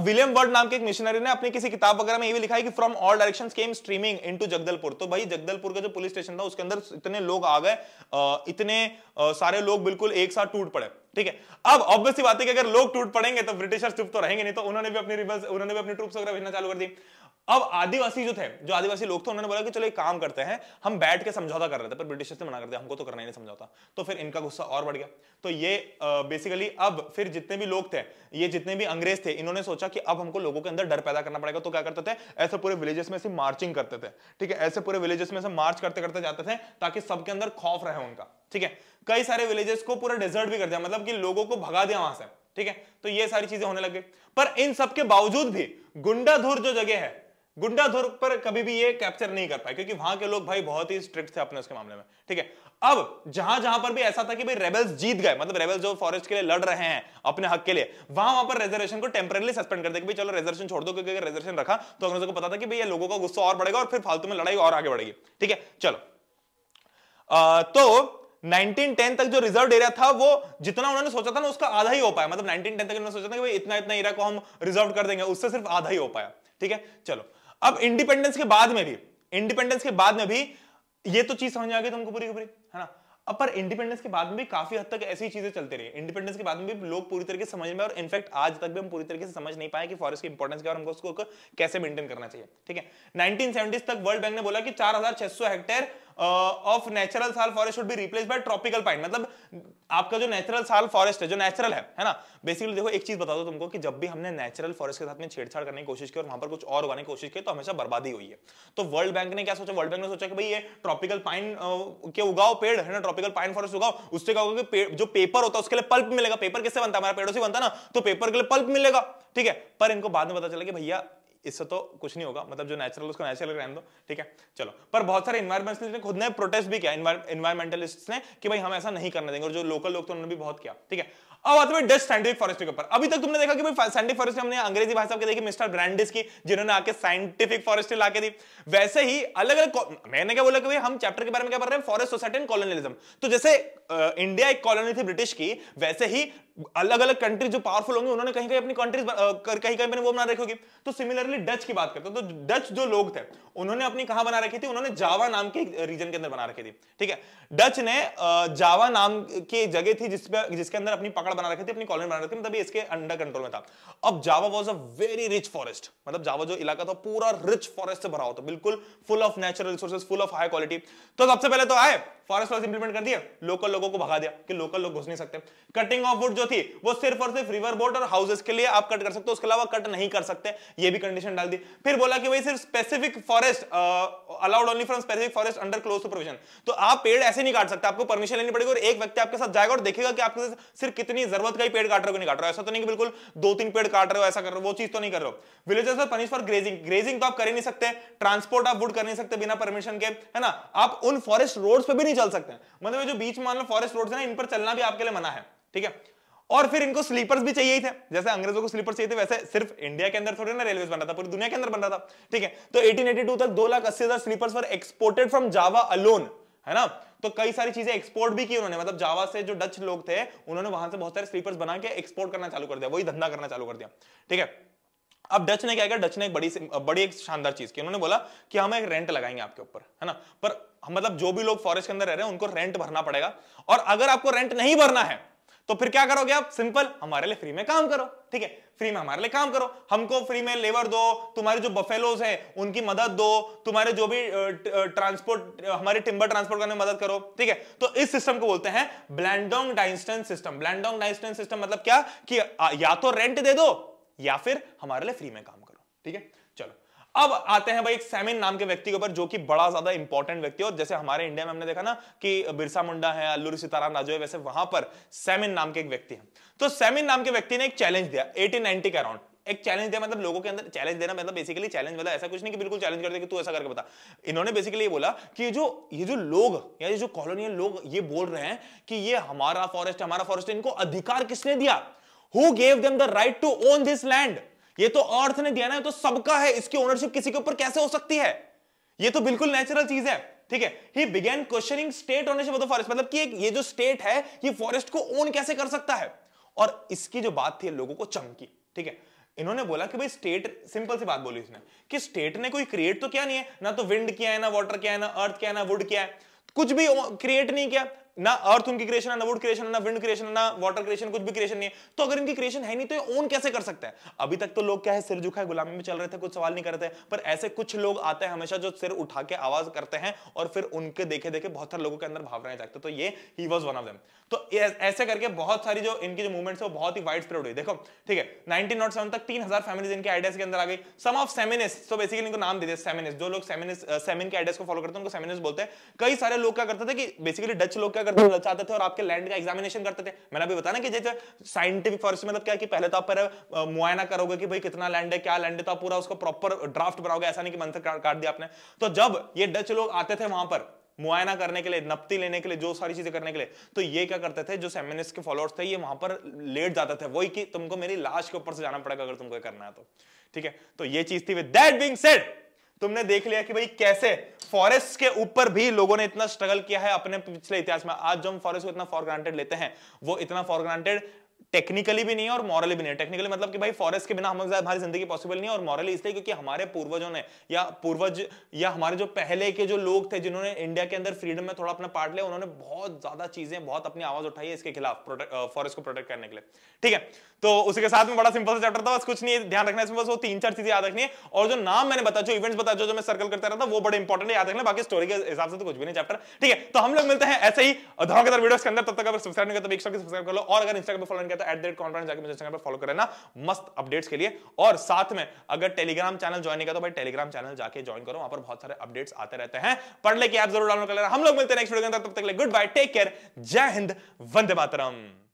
विलियम वर्ड नाम के एक मिशनरी ने अपनी किसी किताब वगैरह में ये भी लिखा है कि from all directions came streaming into Jagdalpur तो भाई जगदलपुर का जो पुलिस स्टेशन था उसके अंदर इतने लोग आ गए इतने सारे लोग बिल्कुल एक साथ टूट पड़े ठीक है अब ऑब्वियसली बात है कि अगर लोग टूट पड़ेंगे तो ब्रिटिशर्स चुप तो रहेंगे नहीं तो उन्होंने भी अपनी रिबल्स उन्होंने भी अपनी ट्रूप्स वगैरह भेजना चालू कर दी अब आदिवासी जो थे जो आदिवासी लोग थे उन्होंने बोला कि चलो एक काम करते हैं हम बैठ के समझौता कर रहे थे पर ब्रिटिश से मना कर दिया हमको तो करना ही नहीं समझौता तो फिर इनका गुस्सा और बढ़ गया तो ये बेसिकली अब फिर जितने भी लोग थे ये जितने भी अंग्रेज थे इन्होंने सोचा कि अब हमको लोगों के अंदर डर पैदा करना पड़ेगा तो क्या करते थे ऐसे पूरे विलेजेस में से मार्चिंग करते थे ठीक है ऐसे पूरे विलेजेस में से मार्च करते करते जाते थे ताकि सबके अंदर खौफ रहे उनका ठीक है कई सारे विलेजेस को पूरा डेजर्ट भी कर दिया मतलब कि लोगों को भगा दिया वहां से ठीक है तो ये सारी चीजें होने लग गई पर इन सबके बावजूद भी गुंडाधुर जो जगह है गुंडा धुर पर कभी भी ये कैप्चर नहीं कर पाए क्योंकि वहां के लोग भाई बहुत ही स्ट्रिक्ट थे अपने उसके मामले में ठीक है अब जहां जहां पर भी ऐसा था कि भाई रेबल्स जीत गए मतलब रेबल्स जो फॉरेस्ट के लिए लड़ रहे हैं अपने हक के लिए वहां वहां पर रिजर्वेशन को टेम्परली सस्पेंड कर दे कि चलो रिजर्वेशन छोड़ दो क्योंकि अगर रिजर्वेशन रखा तो अंग्रेजों को पता था कि भाई ये लोगों का गुस्सा और बढ़ेगा और फिर फालतू में लड़ाई और आगे बढ़ेगी ठीक है चलो आ, तो 1910 तक जो रिजर्व एरिया था वो जितना उन्होंने सोचा था ना उसका आधा ही हो पाया मतलब 1910 तक उन्होंने सोचा था कि भाई इतना इतना एरिया को हम रिजर्व कर देंगे उससे सिर्फ आधा ही हो पाया ठीक है चलो अब इंडिपेंडेंस के बाद में भी इंडिपेंडेंस के बाद में भी ये तो चीज समझ आ गई तुमको पूरी पूरी है ना अब पर इंडिपेंडेंस के बाद में भी काफी हद तक ऐसी चीजें चलती रही इंडिपेंडेंस के बाद में भी लोग पूरी तरीके से समझ में और इनफैक्ट आज तक भी हम पूरी तरीके से समझ नहीं पाए कि फॉरेस्ट की इंपॉर्टेंस क्या और हमको उसको कैसे मेंटेन करना चाहिए ठीक है नाइनटीन तक वर्ल्ड बैंक ने बोला कि चार hectare of natural sal forest should be replace by tropical pine मतलब आपका जो नेचुरल साल फॉरेस्ट है जो नेचुरल है है ना बेसिकली देखो एक चीज बता दो तुमको कि जब भी हमने नेचुरल फॉरेस्ट के साथ में छेड़छाड़ करने की कोशिश की और वहां पर कुछ और उगाने की कोशिश की तो हमेशा बर्बादी हुई है तो वर्ल्ड बैंक ने क्या सोचा वर्ल्ड बैंक ने सोचा कि भाई ये ट्रॉपिकल पाइन के उगाओ पेड़ है ना ट्रॉपिकल पाइन फॉरेस्ट उगाओ उससे क्या होगा कि जो पेपर होता है उसके लिए पल्प मिलेगा पेपर किससे बनता है हमारा पेड़ों से बनता है ना तो पेपर के लिए पल्प मिलेगा ठीक है पर इनको बाद में पता चला कि भैया इससे तो कुछ नहीं होगा मतलब जो नेचुरल उसको नेचुरल रहने दो ठीक है चलो पर बहुत सारे इन्वायरमेंटलिस्ट ने खुद ने प्रोटेस्ट भी किया इन्वायरमेंटलिस्ट ने कि भाई हम ऐसा नहीं करने देंगे और जो लोकल लोग तो उन्होंने भी बहुत किया ठीक है अब आते हैं डच साइंटिफिक फॉरेस्ट के ऊपर अभी तक तुमने देखा कि भाई साइंटिफिक फॉरेस्ट हमने अंग्रेजी भाषा के देखी मिस्टर ब्रांडिस की जिन्होंने आके साइंटिफिक फॉरेस्ट ला के दी वैसे ही अलग अलग मैंने क्या बोला कि भाई हम चैप्टर के बारे में क्या पढ़ रहे हैं फॉरेस्ट सोसाइटी एंड कॉलोनियलिज्म तो जैसे इंडिया एक कॉलोनी थी ब्रिटिश की वैसे ही अलग अलग कंट्री जो पावरफुल होंगे उन्होंने कहीं कहीं अपनी कंट्रीज कहीं कहीं वो बना रखी होगी तो सिमिलरली डच की बात करते हैं तो डच जो लोग थे उन्होंने अपनी कहा बना रखी थी उन्होंने जावा नाम के रीजन के अंदर बना रखी थी ठीक है डच ने जावा नाम की जगह थी जिस जिसके अंदर अपनी पकड़ बना रखी थी अपनी कॉलोनी बना रखी थी मतलब इसके अंडर कंट्रोल में था अब Java was a very rich forest मतलब जावा जो इलाका था पूरा रिच फॉरेस्ट से भरा होता बिल्कुल full of natural resources full of high quality तो सबसे पहले तो आए फॉरेस्ट वॉज इंप्लीमेंट कर दिया लोकल लोगों को भगा दिया कि लोकल लोग घुस नहीं सकते कटिंग ऑफ वुड जो थी वो सिर्फ और सिर्फ रिवर बोट और हाउसेस के लिए आप कट कर सकते हो उसके अलावा कट नहीं कर सकते ये भी कंडीशन डाल दी फिर बोला कि भाई सिर्फ specific forest allowed only from specific forest under close supervision तो आप पेड़ ऐसे नहीं काट सकते आपको परमिशन लेनी पड़ेगी और एक व्यक्ति आपके साथ जाएगा और देखेगा कि आपके सिर्फ कितनी जरूरत का ही पेड़ काट रहे हो नहीं काट रहे हो ऐसा तो नहीं कि बिल्कुल दो तीन पेड़ काट रहे हो ऐसा कर रहे हो वो चीज तो नहीं कर रहे हो विलेजर्स पर पनिश फॉर ग्रेजिंग ग्रेजिंग तो आप कर ही नहीं सकते ट्रांसपोर्ट आप वुड कर नहीं सकते बिना परमिशन के है ना आप उन फॉरेस्ट रोड्स पे भी नहीं चल सकते मतलब जो बीच मान लो फॉरेस्ट रोड्स है ना इन पर चलना भी आपके लिए मना है ठीक है और फिर इनको स्लीपर्स भी चाहिए थे जैसे अंग्रेजों को स्लीपर्स चाहिए थे वैसे सिर्फ इंडिया के अंदर थोड़ी ना रेलवे बन रहा था पूरी दुनिया के अंदर बन रहा था ठीक है तो 1882 तक दो लाख अस्सी हजार sleepers for exported from Java alone है ना तो कई सारी चीजें एक्सपोर्ट भी की उन्होंने मतलब जावा से जो डच लोग थे उन्होंने वहां से बहुत सारे स्लीपर्स बना के एक्सपोर्ट करना चालू कर दिया वही धंधा करना चालू कर दिया ठीक है अब डच ने क्या किया डच ने एक बड़ी बड़ी एक शानदार चीज की उन्होंने बोला कि हम एक रेंट लगाएंगे आपके ऊपर है ना पर मतलब जो भी लोग फॉरेस्ट के अंदर रह रहे हैं उनको रेंट भरना पड़ेगा और अगर आपको रेंट नहीं भरना है तो फिर क्या करोगे आप सिंपल हमारे लिए फ्री में काम करो ठीक है फ्री में हमारे लिए काम करो हमको फ्री में लेबर दो तुम्हारे जो बफेलोज हैं उनकी मदद दो तुम्हारे जो भी ट्रांसपोर्ट हमारे टिम्बर ट्रांसपोर्ट करने में मदद करो ठीक है तो इस सिस्टम को बोलते हैं ब्लैंडोंग डाइंस्टन सिस्टम ब्लैंडोंग डाइंस्टन सिस्टम मतलब क्या कि या तो रेंट दे दो या फिर हमारे लिए फ्री में काम करो ठीक है अब आते हैं भाई एक सेमिन नाम के व्यक्ति के ऊपर जो कि बड़ा ज्यादा इंपॉर्टेंट व्यक्ति है और जैसे हमारे इंडिया में हमने देखा ना कि बिरसा मुंडा है अल्लू सीताराम राजो है वैसे वहां पर सेमिन नाम के एक व्यक्ति है तो सेमिन नाम के व्यक्ति ने एक चैलेंज दिया एटीन नाइनटी के अराउंड एक चैलेंज दिया मतलब लोगों के अंदर चैलेंज देना मतलब बेसिकली चैलेंज मतलब ऐसा कुछ नहीं कि बिल्कुल चैलेंज कर दे कि तू ऐसा करके बता इन्होंने बेसिकली ये बोला कि जो ये जो लोग या ये जो कॉलोनियल लोग ये बोल रहे हैं कि ये हमारा फॉरेस्ट हमारा फॉरेस्ट इनको अधिकार किसने दिया who gave them the right to own this land ये तो अर्थ ने दिया ना तो सबका है इसकी ओनरशिप किसी के ऊपर कैसे हो सकती है ये तो बिल्कुल नेचुरल चीज है ठीक है he began questioning state ownership of the forest मतलब कि ये जो स्टेट है ये फॉरेस्ट को ओन कैसे कर सकता है और इसकी जो बात थी लोगों को चमकी ठीक है इन्होंने बोला कि भाई स्टेट सिंपल सी बात बोली इसने कि स्टेट ने कोई क्रिएट तो क्या नहीं है ना तो विंड किया है ना वाटर किया है ना अर्थ किया है ना वुड किया है कुछ भी क्रिएट नहीं किया ना अर्थ उनकी क्रिएशन है ना वुड क्रिएशन है ना विंड क्रिएशन है ना वाटर क्रिएशन कुछ भी क्रिएशन नहीं है तो अगर इनकी क्रिएशन है नहीं तो ये ओन कैसे कर सकता है अभी तक तो लोग क्या है सिर झुका है गुलामी में चल रहे थे कुछ सवाल नहीं कर रहे थे पर ऐसे कुछ लोग आते हैं हमेशा जो सिर उठा के आवाज करते हैं और फिर उनके देखे देखे बहुत सारे लोगों के अंदर भावनाएं जागते तो ये he was one of them तो ऐसे करके बहुत सारी जो इनकी जो मूवमेंट्स है वो बहुत ही वाइड स्प्रेड हुई देखो ठीक है नाइनटीन नॉट सेवन तक तीन हजार फैमिलीज इनके आइडियाज के अंदर आ गई सम ऑफ सेमिनिस्ट तो बेसिकली इनको नाम दे दिया सेमिनिस्ट जो लोग सेमिनिस्ट सेमिन के आइडियाज को फॉलो करते हैं उनको सेमिनिस्ट बोलते हैं कई सारे लोग क्या करते थे कि बेसिकली डच लोग क्या अगर चाहते थे और आपके लैंड का एग्जामिनेशन करते थे मैंने अभी बताया कि जैसे साइंटिफिक फॉरेस्ट मतलब क्या कि पहले तो आप पर मुआयना करोगे कि भाई कितना लैंड है क्या लैंड है तो आप पूरा उसको प्रॉपर ड्राफ्ट बनाओगे ऐसा नहीं कि मंथ काट दिया आपने तो जब ये डच लोग आते थे वहां पर मुआयना करने के लिए नपती लेने के लिए जो सारी चीजें करने के लिए तो ये क्या करते थे जो सेमिनिस्ट के फॉलोअर्स थे ये वहां पर लेट जाते थे वही कि तुमको मेरी लाश के ऊपर से जाना पड़ेगा अगर तुमको करना है तो ठीक है तो ये चीज थी विद दैट बीइंग सेड तुमने देख लिया कि भाई कैसे फॉरेस्ट के ऊपर भी लोगों ने इतना स्ट्रगल किया है अपने पिछले इतिहास में आज जो हम फॉरेस्ट को इतना फॉर ग्रांटेड लेते हैं वो इतना फॉर ग्रांटेड टेक्निकली भी नहीं है और मॉरली भी नहीं है टेक्निकली मतलब कि भाई फॉरेस्ट के बिना हम हमारी जिंदगी पॉसिबल नहीं है और मॉरली इसलिए क्योंकि हमारे पूर्वजों ने या पूर्वज या हमारे जो पहले के जो लोग थे जिन्होंने इंडिया के अंदर फ्रीडम में थोड़ा अपना पार्ट लिया उन्होंने बहुत ज्यादा चीजें बहुत अपनी आवाज उठाई है इसके खिलाफ फॉरेस्ट को प्रोटेक्ट करने के लिए ठीक है तो उसी के साथ में बड़ा सिंपल सा चैप्टर था बस कुछ नहीं ध्यान रखना इसमें बस वो तीन चार चीजें याद रखनी है और जो नाम मैंने बताया जो इवेंट्स बताया जो, जो मैं सर्कल करता रहता वो बड़े इंपॉर्टेंट याद रखना बाकी स्टोरी के हिसाब से तो कुछ भी नहीं चैप्टर ठीक है तो हम लोग मिलते हैं ऐसे ही धमाकेदार वीडियोस के अंदर तब तक अगर सब्सक्राइब नहीं करता तो एक सब्सक्राइब कर लो और अगर इंस्टाग्राम पर फॉलो नहीं करता एट द कॉन्फ्रेंस जाकर मुझे पर फॉलो कर लेना मस्त अपडेट्स के लिए और साथ में अगर टेलीग्राम चैनल ज्वाइन नहीं तो भाई टेलीग्राम चैनल जाके ज्वाइन करो वहां पर बहुत सारे अपडेट्स आते रहते हैं पढ़ लेके आप जरूर डाउनलोड कर लेना हम लोग मिलते हैं नेक्स्ट वीडियो के अंदर तब तक गुड बाय टेक केयर जय हिंद वंदे मातरम